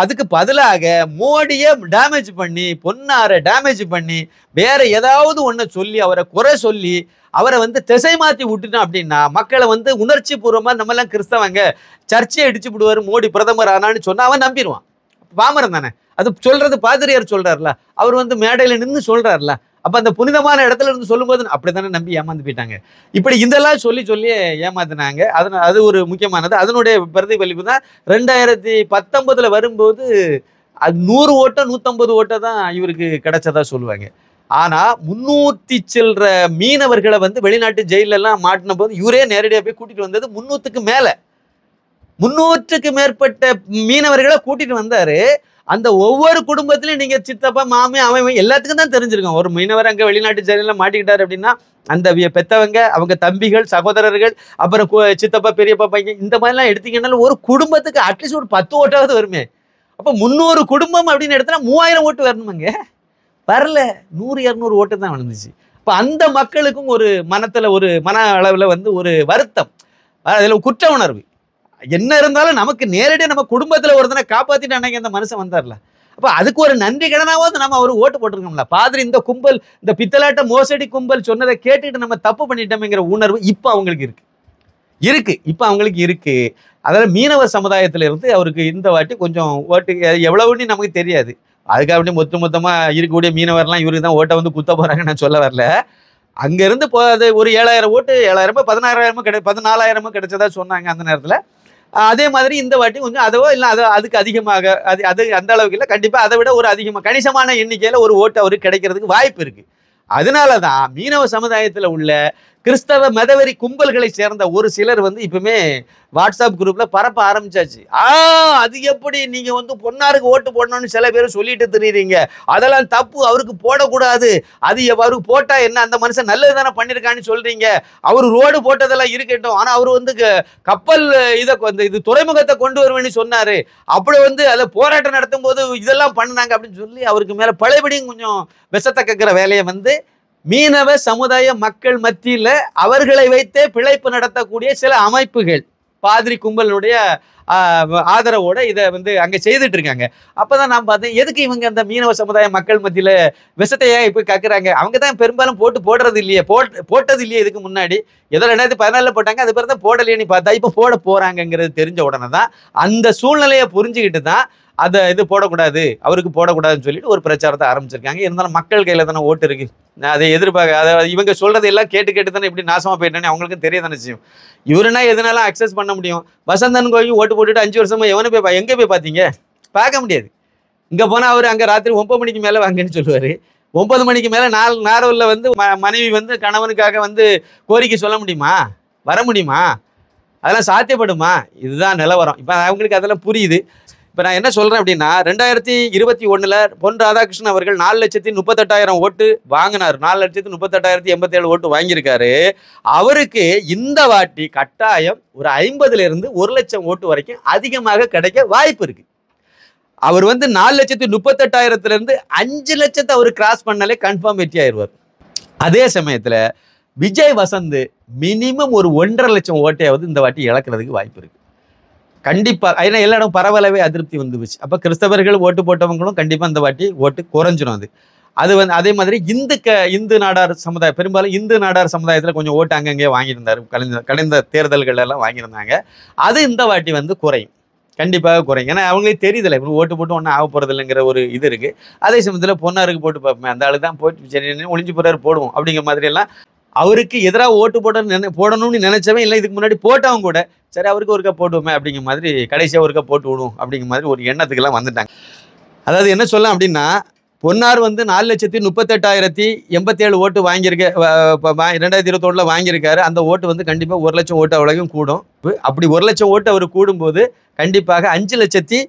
அதுக்கு பதிலாக மோடிய டேமேஜ் பண்ணி பொன்னாரை டேமேஜ் பண்ணி வேற ஏதாவது ஒன்று சொல்லி அவரை குறை சொல்லி அவரை வந்து திசை மாற்றி விட்டுட்டோம் அப்படின்னா மக்களை வந்து உணர்ச்சி பூர்வமாக எல்லாம் கிறிஸ்தவங்க சர்ச்சையை அடிச்சு விடுவார் மோடி பிரதமர் ஆனான்னு சொன்னால் அவன் நம்பிடுவான் பாமரன் தானே அது சொல்கிறது பாதிரியார் சொல்கிறார்ல அவர் வந்து மேடையில் நின்று சொல்கிறார்ல அப்ப அந்த புனிதமான இடத்துல இருந்து சொல்லும்போது அப்படித்தானே நம்பி ஏமாந்து போயிட்டாங்க இப்படி இதெல்லாம் சொல்லி சொல்லி ஏமாத்தினாங்க அதனால் அது ஒரு முக்கியமானது அதனுடைய பிரதிபலிப்பு தான் ரெண்டாயிரத்தி பத்தொன்பதுல வரும்போது அது நூறு ஓட்டை நூற்றம்பது ஓட்டை தான் இவருக்கு கிடைச்சதா சொல்லுவாங்க ஆனால் முன்னூற்றி செல்ற மீனவர்களை வந்து வெளிநாட்டு ஜெயிலெல்லாம் மாட்டின போது இவரே நேரடியாக போய் கூட்டிகிட்டு வந்தது முன்னூற்றுக்கு மேலே முன்னூற்றுக்கு மேற்பட்ட மீனவர்களை கூட்டிகிட்டு வந்தார் அந்த ஒவ்வொரு குடும்பத்திலையும் நீங்க சித்தப்பா மாமி அவன் எல்லாத்துக்கும் தான் தெரிஞ்சிருக்கோம் ஒரு மீனவர் அங்கே வெளிநாட்டு சேனலில் மாட்டிக்கிட்டாரு அப்படின்னா அந்த பெத்தவங்க அவங்க தம்பிகள் சகோதரர்கள் அப்புறம் சித்தப்பா பெரியப்பா பையன் இந்த மாதிரிலாம் எடுத்தீங்கன்னாலும் ஒரு குடும்பத்துக்கு அட்லீஸ்ட் ஒரு பத்து ஓட்டாவது வருமே அப்போ முந்நூறு குடும்பம் அப்படின்னு எடுத்தனா மூவாயிரம் ஓட்டு வரணுமாங்க வரல நூறு இரநூறு ஓட்டு தான் வளர்ந்துச்சு இப்போ அந்த மக்களுக்கும் ஒரு மனத்தில் ஒரு மன அளவில் வந்து ஒரு வருத்தம் அதில் குற்ற உணர்வு என்ன இருந்தாலும் நமக்கு நேரடியாக நம்ம குடும்பத்தில் ஒருத்தனை காப்பாற்றிட்டு அன்னைக்கு அந்த மனுஷன் வந்தார்ல அப்போ அதுக்கு ஒரு நன்றி கடனாவது நம்ம அவர் ஓட்டு போட்டிருக்கோம்ல பாதிரி இந்த கும்பல் இந்த பித்தலாட்ட மோசடி கும்பல் சொன்னதை கேட்டுட்டு நம்ம தப்பு பண்ணிட்டோம்ங்கிற உணர்வு இப்போ அவங்களுக்கு இருக்குது இருக்கு இப்போ அவங்களுக்கு இருக்குது அதனால் மீனவ இருந்து அவருக்கு இந்த வாட்டி கொஞ்சம் ஓட்டு எவ்வளவுன்னு நமக்கு தெரியாது அதுக்காக அப்படியே மொத்த மொத்தமாக இருக்கக்கூடிய மீனவர்லாம் இவருக்கு தான் ஓட்டை வந்து குத்த போகிறாங்க நான் சொல்ல வரல அங்கேருந்து போ அது ஒரு ஏழாயிரம் ஓட்டு ஏழாயிரமோ பதினாறாயிரமோ கிடை பதினாலாயிரமோ கிடைச்சதா சொன்னாங்க அந்த நேரத்தில் அதே மாதிரி இந்த வாட்டி கொஞ்சம் அதோ இல்லை அதோ அதுக்கு அதிகமாக அது அது அந்த அளவுக்கு இல்லை கண்டிப்பாக அதை விட ஒரு அதிகமாக கணிசமான எண்ணிக்கையில் ஒரு ஓட்டு அவருக்கு கிடைக்கிறதுக்கு வாய்ப்பு இருக்குது அதனால தான் மீனவ சமுதாயத்தில் உள்ள கிறிஸ்தவ மதவெறி கும்பல்களை சேர்ந்த ஒரு சிலர் வந்து இப்பவுமே வாட்ஸ்அப் குரூப்பில் பரப்ப ஆரம்பிச்சாச்சு ஆ அது எப்படி நீங்கள் வந்து பொன்னாருக்கு ஓட்டு போடணும்னு சில பேர் சொல்லிட்டு தெரியுறீங்க அதெல்லாம் தப்பு அவருக்கு போடக்கூடாது அது அவருக்கு போட்டால் என்ன அந்த மனுஷன் நல்லது தானே பண்ணியிருக்கான்னு சொல்கிறீங்க அவர் ரோடு போட்டதெல்லாம் இருக்கட்டும் ஆனால் அவர் வந்து கப்பல் இதை இது துறைமுகத்தை கொண்டு வருவேன்னு சொன்னார் அப்படி வந்து அதில் போராட்டம் நடத்தும் போது இதெல்லாம் பண்ணினாங்க அப்படின்னு சொல்லி அவருக்கு மேலே பழையபடியும் கொஞ்சம் விஷத்தை கக்கிற வேலையை வந்து மீனவ சமுதாய மக்கள் மத்தியில் அவர்களை வைத்தே பிழைப்பு நடத்தக்கூடிய சில அமைப்புகள் பாதிரி கும்பலினுடைய ஆதரவோட இதை வந்து அங்கே செய்துட்டு இருக்காங்க அப்போ தான் நான் பார்த்தேன் எதுக்கு இவங்க அந்த மீனவ சமுதாய மக்கள் மத்தியில் விஷத்தையாக இப்போ கக்குறாங்க அவங்க தான் பெரும்பாலும் போட்டு போடுறது இல்லையே போட் போட்டது இல்லையே இதுக்கு முன்னாடி எதோ ரெண்டாயிரத்தி பதினாலில் போட்டாங்க அது பிறகு தான் நீ பார்த்தா இப்போ போட போகிறாங்கங்கிறது தெரிஞ்ச உடனே தான் அந்த சூழ்நிலையை புரிஞ்சுக்கிட்டு தான் அதை இது போடக்கூடாது அவருக்கு போடக்கூடாதுன்னு சொல்லிட்டு ஒரு பிரச்சாரத்தை ஆரம்பிச்சிருக்காங்க இருந்தாலும் மக்கள் கையில் தானே ஓட்டு இருக்கு அதை எதிர்பார்க்க அதை இவங்க சொல்கிறது எல்லாம் கேட்டு கேட்டு தானே இப்படி நாசமாக போயிட்டேன்னு அவங்களுக்கும் தெரிய தானே செய்யும் இவருனா எதுனாலும் அக்சஸ் பண்ண முடியும் வசந்தன் கோயில் ஓட்டு போட்டுட்டு அஞ்சு வருஷமாக எவனை போய் எங்கே போய் பார்த்தீங்க பார்க்க முடியாது இங்கே போனால் அவர் அங்கே ராத்திரி ஒம்பது மணிக்கு மேலே வாங்கன்னு சொல்லுவார் ஒன்பது மணிக்கு மேலே நாலு நாரூரில் வந்து மனைவி வந்து கணவனுக்காக வந்து கோரிக்கை சொல்ல முடியுமா வர முடியுமா அதெல்லாம் சாத்தியப்படுமா இதுதான் நிலவரம் இப்போ அவங்களுக்கு அதெல்லாம் புரியுது இப்போ நான் என்ன சொல்கிறேன் அப்படின்னா ரெண்டாயிரத்தி இருபத்தி ஒன்றில் பொன் ராதாகிருஷ்ணன் அவர்கள் நாலு லட்சத்தி முப்பத்தெட்டாயிரம் ஓட்டு வாங்கினார் நாலு லட்சத்தி முப்பத்தெட்டாயிரத்தி எண்பத்தேழு ஓட்டு வாங்கியிருக்காரு அவருக்கு இந்த வாட்டி கட்டாயம் ஒரு ஐம்பதுலேருந்து ஒரு லட்சம் ஓட்டு வரைக்கும் அதிகமாக கிடைக்க வாய்ப்பு இருக்குது அவர் வந்து நாலு லட்சத்தி முப்பத்தெட்டாயிரத்துலேருந்து அஞ்சு லட்சத்தை அவர் கிராஸ் பண்ணாலே கன்ஃபார்ம் வெற்றி ஆயிடுவார் அதே சமயத்தில் விஜய் வசந்த் மினிமம் ஒரு ஒன்றரை லட்சம் ஓட்டையாவது இந்த வாட்டி இழக்கிறதுக்கு வாய்ப்பு இருக்குது கண்டிப்பாக ஏன்னா எல்லா இடம் பரவலவே அதிருப்தி வந்துருச்சு அப்போ கிறிஸ்தவர்கள் ஓட்டு போட்டவங்களும் கண்டிப்பாக இந்த வாட்டி ஓட்டு குறைஞ்சிரும் அது அது வந்து அதே மாதிரி இந்து க இந்து நாடார் சமுதாயம் பெரும்பாலும் இந்து நாடார் சமுதாயத்தில் கொஞ்சம் ஓட்டு அங்கங்கே வாங்கியிருந்தார் கலைந்த தேர்தல்கள் எல்லாம் வாங்கியிருந்தாங்க அது இந்த வாட்டி வந்து குறையும் கண்டிப்பாக குறையும் ஏன்னா அவங்களே தெரியுதில்லை இப்போ ஓட்டு போட்டு ஒன்றும் ஆக போகிறது இல்லைங்கிற ஒரு இது இருக்குது அதே சமயத்தில் பொண்ணாருக்கு போட்டு பார்ப்போமே அந்த ஆளு தான் போட்டு சரி ஒளிஞ்சு போகிறாரு போடுவோம் அப்படிங்கிற மாதிரியெல்லாம் அவருக்கு எதிராக ஓட்டு போட நினை போடணும்னு நினைச்சவன் இல்லை இதுக்கு முன்னாடி போட்டவங்க கூட சரி அவருக்கு ஒருக்கா போட்டுவோமே அப்படிங்கிற மாதிரி கடைசியாக ஒருக்கா போட்டு விடுவோம் அப்படிங்கிற மாதிரி ஒரு எண்ணத்துக்கெல்லாம் வந்துட்டாங்க அதாவது என்ன சொல்லலாம் அப்படின்னா பொன்னார் வந்து நாலு லட்சத்தி முப்பத்தெட்டாயிரத்தி எண்பத்தேழு ஓட்டு வாங்கியிருக்க ரெண்டாயிரத்தி இருபத்தோட்டில் வாங்கியிருக்காரு அந்த ஓட்டு வந்து கண்டிப்பாக ஒரு லட்சம் ஓட்டு அவ்வளோக்கும் கூடும் அப்படி ஒரு லட்சம் ஓட்டு அவர் கூடும்போது கண்டிப்பாக அஞ்சு லட்சத்தி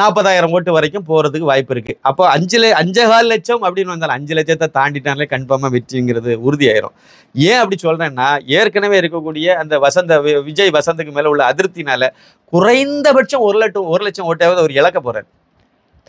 நாற்பதாயிரம் ஓட்டு வரைக்கும் போகிறதுக்கு வாய்ப்பு இருக்குது அப்போ அஞ்சு அஞ்சு அஞ்சகால் லட்சம் அப்படின்னு வந்தாலும் அஞ்சு லட்சத்தை தாண்டிட்டாலே கன்ஃபார்மாக வெற்றிங்கிறது உறுதியாயிரும் ஏன் அப்படி சொல்கிறேன்னா ஏற்கனவே இருக்கக்கூடிய அந்த வசந்த விஜய் வசந்துக்கு மேலே உள்ள அதிருப்தினால குறைந்தபட்சம் ஒரு லட்சம் ஒரு லட்சம் ஓட்டையாவது அவர் இழக்க போகிறார்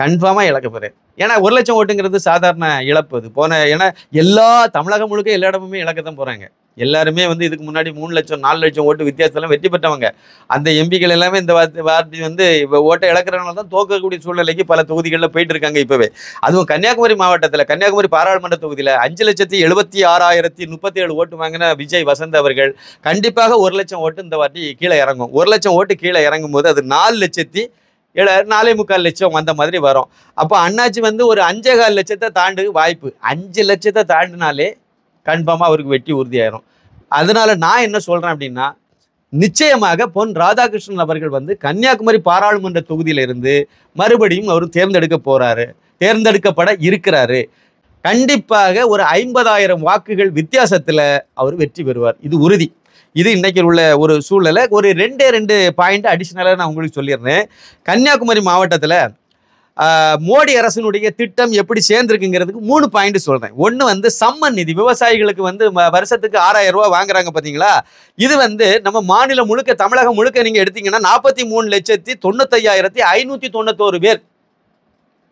கன்ஃபார்மாக இழக்க போகிறார் ஏன்னா ஒரு லட்சம் ஓட்டுங்கிறது சாதாரண இழப்பு அது போன ஏன்னா எல்லா தமிழகம் முழுக்க எல்லா இடமுமே இழக்க தான் போகிறாங்க எல்லாருமே வந்து இதுக்கு முன்னாடி மூணு லட்சம் நாலு லட்சம் ஓட்டு வித்தியாசத்தெல்லாம் வெற்றி பெற்றவங்க அந்த எம்பிக்கள் எல்லாமே இந்த வார்த்தை வந்து இப்போ ஓட்டை இழக்கிறவங்களை தான் தோக்கக்கூடிய சூழ்நிலைக்கு பல தொகுதிகளில் போயிட்டு இருக்காங்க இப்போவே அதுவும் கன்னியாகுமரி மாவட்டத்தில் கன்னியாகுமரி பாராளுமன்ற தொகுதியில் அஞ்சு லட்சத்தி எழுபத்தி ஆறாயிரத்தி முப்பத்தி ஏழு ஓட்டு வாங்கின விஜய் வசந்த் அவர்கள் கண்டிப்பாக ஒரு லட்சம் ஓட்டு இந்த வாட்டி கீழே இறங்கும் ஒரு லட்சம் ஓட்டு கீழே இறங்கும் போது அது நாலு லட்சத்தி ஏழு நாலே முக்கால் லட்சம் அந்த மாதிரி வரும் அப்போ அண்ணாச்சி வந்து ஒரு அஞ்சே கால் லட்சத்தை தாண்டு வாய்ப்பு அஞ்சு லட்சத்தை தாண்டினாலே கன்ஃபார்மாக அவருக்கு வெற்றி உறுதியாயிரும் அதனால் நான் என்ன சொல்கிறேன் அப்படின்னா நிச்சயமாக பொன் ராதாகிருஷ்ணன் அவர்கள் வந்து கன்னியாகுமரி பாராளுமன்ற தொகுதியிலிருந்து மறுபடியும் அவர் தேர்ந்தெடுக்க போகிறாரு தேர்ந்தெடுக்கப்பட இருக்கிறாரு கண்டிப்பாக ஒரு ஐம்பதாயிரம் வாக்குகள் வித்தியாசத்தில் அவர் வெற்றி பெறுவார் இது உறுதி இது இன்றைக்கு உள்ள ஒரு சூழலை ஒரு ரெண்டே ரெண்டு பாயிண்ட் அடிஷ்னலாக நான் உங்களுக்கு சொல்லிடுறேன் கன்னியாகுமரி மாவட்டத்தில் மோடி அரசினுடைய திட்டம் எப்படி சேர்ந்துருக்குங்கிறதுக்கு மூணு பாயிண்ட் சொல்கிறேன் ஒன்று வந்து சம்மன் நிதி விவசாயிகளுக்கு வந்து வருஷத்துக்கு ஆறாயிரம் ரூபா வாங்குறாங்க பார்த்தீங்களா இது வந்து நம்ம மாநிலம் முழுக்க தமிழகம் முழுக்க நீங்கள் எடுத்தீங்கன்னா நாற்பத்தி மூணு லட்சத்தி தொண்ணூத்தையாயிரத்தி ஐநூற்றி தொண்ணூத்தோரு பேர்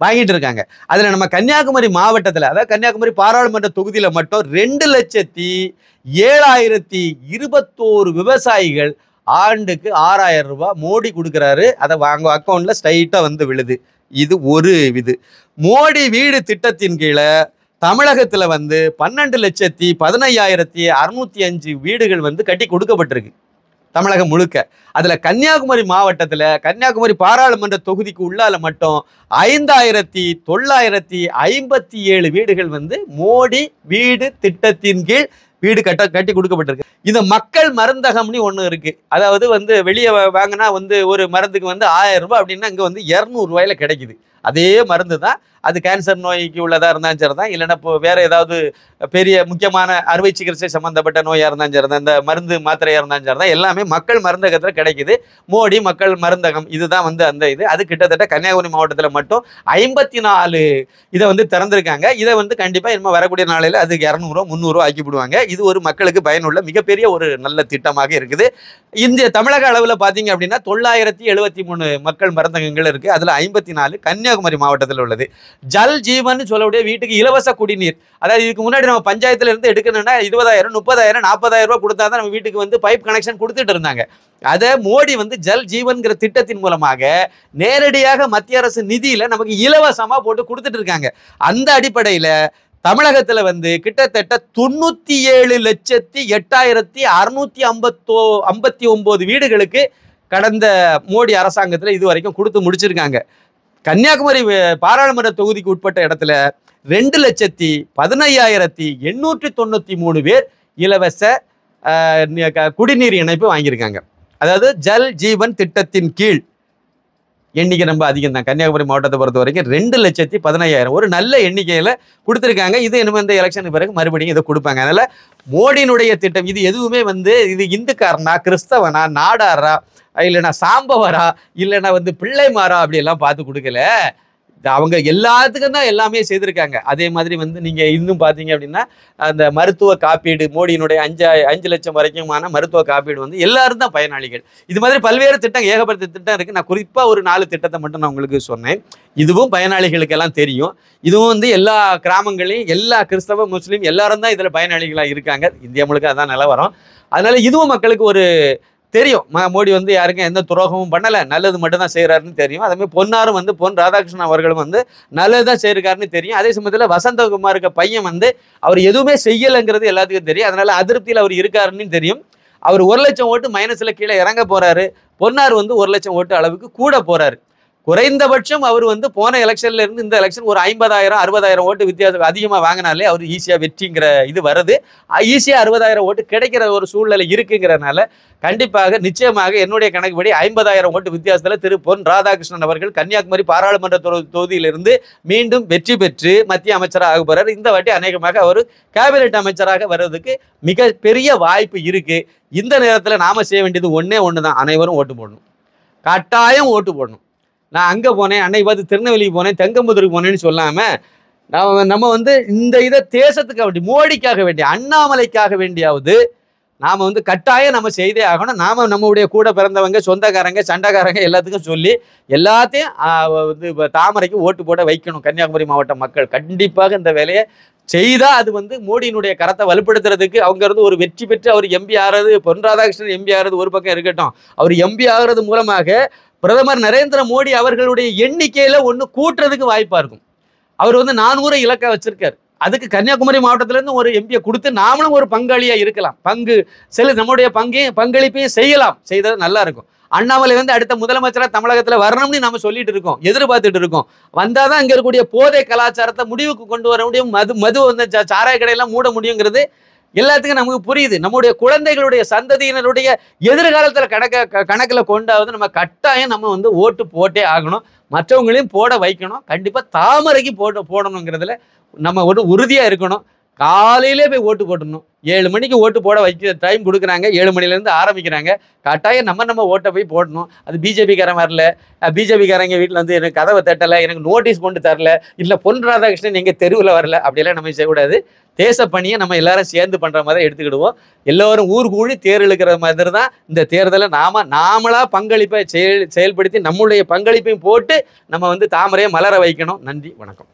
வாங்கிட்டு இருக்காங்க அதில் நம்ம கன்னியாகுமரி மாவட்டத்தில் அதாவது கன்னியாகுமரி பாராளுமன்ற தொகுதியில் மட்டும் ரெண்டு லட்சத்தி ஏழாயிரத்தி இருபத்தோரு விவசாயிகள் ஆண்டுக்கு ஆறாயிரம் ரூபாய் மோடி கொடுக்குறாரு அதை வாங்க அக்கௌண்ட்டில் ஸ்ட்ரைட்டாக வந்து விழுது இது ஒரு இது மோடி வீடு திட்டத்தின் கீழே தமிழகத்தில் வந்து பன்னெண்டு லட்சத்தி பதினையாயிரத்தி அறுநூத்தி அஞ்சு வீடுகள் வந்து கட்டி கொடுக்கப்பட்டிருக்கு தமிழகம் முழுக்க அதில் கன்னியாகுமரி மாவட்டத்தில் கன்னியாகுமரி பாராளுமன்ற தொகுதிக்கு உள்ளால் மட்டும் ஐந்தாயிரத்தி தொள்ளாயிரத்தி ஐம்பத்தி ஏழு வீடுகள் வந்து மோடி வீடு திட்டத்தின் கீழ் வீடு கட்ட கட்டி கொடுக்கப்பட்டிருக்கு இந்த மக்கள் மருந்தகம்னு ஒன்று இருக்கு அதாவது வந்து வெளியே வாங்கினா வந்து ஒரு மருந்துக்கு வந்து ஆயிரம் ரூபாய் அப்படின்னா இங்கே வந்து இரநூறுவாயில் கிடைக்குது அதே மருந்து தான் அது கேன்சர் நோய்க்கு உள்ளதாக இருந்தாலும் சரி தான் இல்லைன்னா இப்போ வேறு ஏதாவது பெரிய முக்கியமான அறுவை சிகிச்சை சம்மந்தப்பட்ட நோயாக இருந்தாலும் சரி தான் இந்த மருந்து மாத்திரையாக இருந்தாலும் சரி தான் எல்லாமே மக்கள் மருந்தகத்தில் கிடைக்குது மோடி மக்கள் மருந்தகம் இதுதான் வந்து அந்த இது அது கிட்டத்தட்ட கன்னியாகுமரி மாவட்டத்தில் மட்டும் ஐம்பத்தி நாலு இதை வந்து திறந்திருக்காங்க இதை வந்து கண்டிப்பாக இனிமேல் வரக்கூடிய நாளையில் அது இரநூறுவா முந்நூறுவா ஆக்கி விடுவாங்க இது ஒரு மக்களுக்கு பயனுள்ள மிகப்பெரிய ஒரு நல்ல திட்டமாக இருக்குது இந்திய தமிழக அளவில் பார்த்தீங்க அப்படின்னா தொள்ளாயிரத்தி எழுபத்தி மூணு மக்கள் மருந்தகங்கள் இருக்குது அதில் ஐம்பத்தி நாலு கன்னியா கன்னியாகுமரி மாவட்டத்தில் உள்ளது ஜல் ஜீவன் சொல்லக்கூடிய வீட்டுக்கு இலவச குடிநீர் அதாவது இதுக்கு முன்னாடி நம்ம பஞ்சாயத்தில் இருந்து எடுக்கணும்னா இருபதாயிரம் முப்பதாயிரம் நாற்பதாயிரம் ரூபாய் கொடுத்தா தான் நம்ம வீட்டுக்கு வந்து பைப் கனெக்ஷன் கொடுத்துட்டு இருந்தாங்க அதை மோடி வந்து ஜல் ஜீவன்கிற திட்டத்தின் மூலமாக நேரடியாக மத்திய அரசு நிதியில் நமக்கு இலவசமாக போட்டு கொடுத்துட்டு இருக்காங்க அந்த அடிப்படையில் தமிழகத்தில் வந்து கிட்டத்தட்ட தொண்ணூற்றி ஏழு லட்சத்தி எட்டாயிரத்தி அறுநூத்தி ஐம்பத்தோ ஐம்பத்தி ஒன்பது வீடுகளுக்கு கடந்த மோடி அரசாங்கத்தில் இது வரைக்கும் கொடுத்து முடிச்சிருக்காங்க கன்னியாகுமரி பாராளுமன்ற தொகுதிக்கு உட்பட்ட இடத்துல ரெண்டு லட்சத்தி பதினையாயிரத்தி எண்ணூற்றி தொண்ணூற்றி மூணு பேர் இலவச குடிநீர் இணைப்பு வாங்கியிருக்காங்க அதாவது ஜல் ஜீவன் திட்டத்தின் கீழ் எண்ணிக்கை ரொம்ப அதிகம் தான் கன்னியாகுமரி மாவட்டத்தை பொறுத்த வரைக்கும் ரெண்டு லட்சத்தி பதினையாயிரம் ஒரு நல்ல எண்ணிக்கையில் கொடுத்துருக்காங்க இது என்ன இந்த எலெக்ஷனுக்கு பிறகு மறுபடியும் இதை கொடுப்பாங்க அதனால் மோடியினுடைய திட்டம் இது எதுவுமே வந்து இது இந்துக்காரனா கிறிஸ்தவனா நாடாரா இல்லைனா சாம்பவரா இல்லைனா வந்து பிள்ளைமாரா அப்படியெல்லாம் பார்த்து கொடுக்கல அவங்க எல்லாத்துக்கும் தான் எல்லாமே செய்திருக்காங்க அதே மாதிரி வந்து நீங்கள் இன்னும் பார்த்தீங்க அப்படின்னா அந்த மருத்துவ காப்பீடு மோடியினுடைய அஞ்சா அஞ்சு லட்சம் வரைக்குமான மருத்துவ காப்பீடு வந்து எல்லாரும் தான் பயனாளிகள் இது மாதிரி பல்வேறு திட்டம் ஏகப்பட்ட திட்டம் இருக்குது நான் குறிப்பாக ஒரு நாலு திட்டத்தை மட்டும் நான் உங்களுக்கு சொன்னேன் இதுவும் பயனாளிகளுக்கெல்லாம் தெரியும் இதுவும் வந்து எல்லா கிராமங்களையும் எல்லா கிறிஸ்தவ முஸ்லீம் எல்லோரும் தான் இதில் பயனாளிகளாக இருக்காங்க இந்தியா முழுக்க அதான் நிலவரம் அதனால் இதுவும் மக்களுக்கு ஒரு தெரியும் மோடி வந்து யாருக்கும் எந்த துரோகமும் பண்ணலை நல்லது மட்டும்தான் செய்கிறாருன்னு தெரியும் அதே பொன்னாரும் வந்து பொன் ராதாகிருஷ்ணன் அவர்களும் வந்து நல்லது தான் செய்யிருக்காருன்னு தெரியும் அதே சமயத்தில் வசந்தகுமாருக்கு பையன் வந்து அவர் எதுவுமே செய்யலைங்கிறது எல்லாத்துக்கும் தெரியும் அதனால் அதிருப்தியில் அவர் இருக்காருன்னு தெரியும் அவர் ஒரு லட்சம் ஓட்டு மைனஸில் கீழே இறங்க போகிறாரு பொன்னார் வந்து ஒரு லட்சம் ஓட்டு அளவுக்கு கூட போகிறாரு குறைந்தபட்சம் அவர் வந்து போன எலெக்ஷன்ல இருந்து இந்த எலெக்ஷன் ஒரு ஐம்பதாயிரம் அறுபதாயிரம் ஓட்டு வித்தியாசம் அதிகமாக வாங்கினாலே அவர் ஈஸியாக வெற்றிங்கிற இது வருது ஈஸியாக அறுபதாயிரம் ஓட்டு கிடைக்கிற ஒரு சூழ்நிலை இருக்குங்கிறனால கண்டிப்பாக நிச்சயமாக என்னுடைய கணக்குப்படி ஐம்பதாயிரம் ஓட்டு வித்தியாசத்தில் திரு பொன் ராதாகிருஷ்ணன் அவர்கள் கன்னியாகுமரி பாராளுமன்ற தொகுதியிலிருந்து மீண்டும் வெற்றி பெற்று மத்திய அமைச்சராக போகிறார் இந்த வாட்டி அநேகமாக அவர் கேபினெட் அமைச்சராக வர்றதுக்கு மிக பெரிய வாய்ப்பு இருக்குது இந்த நேரத்தில் நாம் செய்ய வேண்டியது ஒன்றே ஒன்று தான் அனைவரும் ஓட்டு போடணும் கட்டாயம் ஓட்டு போடணும் நான் அங்கே போனேன் அன்னை பார்த்து திருநெல்வேலி போனேன் தெங்கம்புதூருக்கு போனேன்னு சொல்லாமல் நம்ம நம்ம வந்து இந்த இதை தேசத்துக்காக வேண்டி மோடிக்காக வேண்டிய அண்ணாமலைக்காக வேண்டியாவது நாம் வந்து கட்டாயம் நம்ம செய்தே ஆகணும் நாம் நம்முடைய கூட பிறந்தவங்க சொந்தக்காரங்க சண்டைக்காரங்க எல்லாத்துக்கும் சொல்லி எல்லாத்தையும் வந்து இப்போ தாமரைக்கு ஓட்டு போட வைக்கணும் கன்னியாகுமரி மாவட்ட மக்கள் கண்டிப்பாக இந்த வேலையை செய்தால் அது வந்து மோடியினுடைய கரத்தை வலுப்படுத்துறதுக்கு அவங்க இருந்து ஒரு வெற்றி பெற்று அவர் எம்பி ஆகிறது பொன் ராதாகிருஷ்ணன் எம்பி ஆகிறது ஒரு பக்கம் இருக்கட்டும் அவர் எம்பி ஆகிறது மூலமாக பிரதமர் நரேந்திர மோடி அவர்களுடைய எண்ணிக்கையில் ஒன்று கூட்டுறதுக்கு வாய்ப்பாக இருக்கும் அவர் வந்து நானூறு இலக்கை வச்சுருக்கார் அதுக்கு கன்னியாகுமரி மாவட்டத்திலேருந்து ஒரு எம்பியை கொடுத்து நாமளும் ஒரு பங்காளியாக இருக்கலாம் பங்கு செல்லு நம்முடைய பங்கையும் பங்களிப்பையும் செய்யலாம் செய்தால் நல்லா இருக்கும் அண்ணாமலை வந்து அடுத்த முதலமைச்சராக தமிழகத்தில் வரணும்னு நம்ம சொல்லிட்டு இருக்கோம் எதிர்பார்த்துட்டு இருக்கோம் வந்தால் தான் அங்கே இருக்கக்கூடிய போதை கலாச்சாரத்தை முடிவுக்கு கொண்டு வர முடியும் மது மது வந்து சாராய கடையெல்லாம் மூட முடியுங்கிறது எல்லாத்துக்கும் நமக்கு புரியுது நம்முடைய குழந்தைகளுடைய சந்ததியினருடைய எதிர்காலத்தில் கணக்க கணக்கில் கொண்டாவது நம்ம கட்டாயம் நம்ம வந்து ஓட்டு போட்டே ஆகணும் மற்றவங்களையும் போட வைக்கணும் கண்டிப்பாக தாமரைக்கு போட போடணுங்கிறதுல நம்ம ஒரு உறுதியாக இருக்கணும் காலையிலே போய் ஓட்டு போட்டணும் ஏழு மணிக்கு ஓட்டு போட வைக்க டைம் கொடுக்குறாங்க ஏழு மணிலேருந்து ஆரம்பிக்கிறாங்க கட்டாயம் நம்ம நம்ம ஓட்டை போய் போடணும் அது பிஜேபிக்காரன் வரல பிஜேபிக்காரங்க வீட்டில் வந்து எனக்கு கதவை தட்டலை எனக்கு நோட்டீஸ் கொண்டு தரல இல்லை பொன் ராதாகிருஷ்ணன் எங்கள் தெருவில் வரல அப்படியெல்லாம் நம்ம செய்யக்கூடாது தேசப்பணியை நம்ம எல்லாரும் சேர்ந்து பண்ணுற மாதிரி தான் எடுத்துக்கிடுவோம் எல்லோரும் ஊர் கூழி தேர் இழுக்கிற மாதிரி தான் இந்த தேர்தலை நாம் நாமளாக பங்களிப்பை செயல் செயல்படுத்தி நம்மளுடைய பங்களிப்பையும் போட்டு நம்ம வந்து தாமரையை மலர வைக்கணும் நன்றி வணக்கம்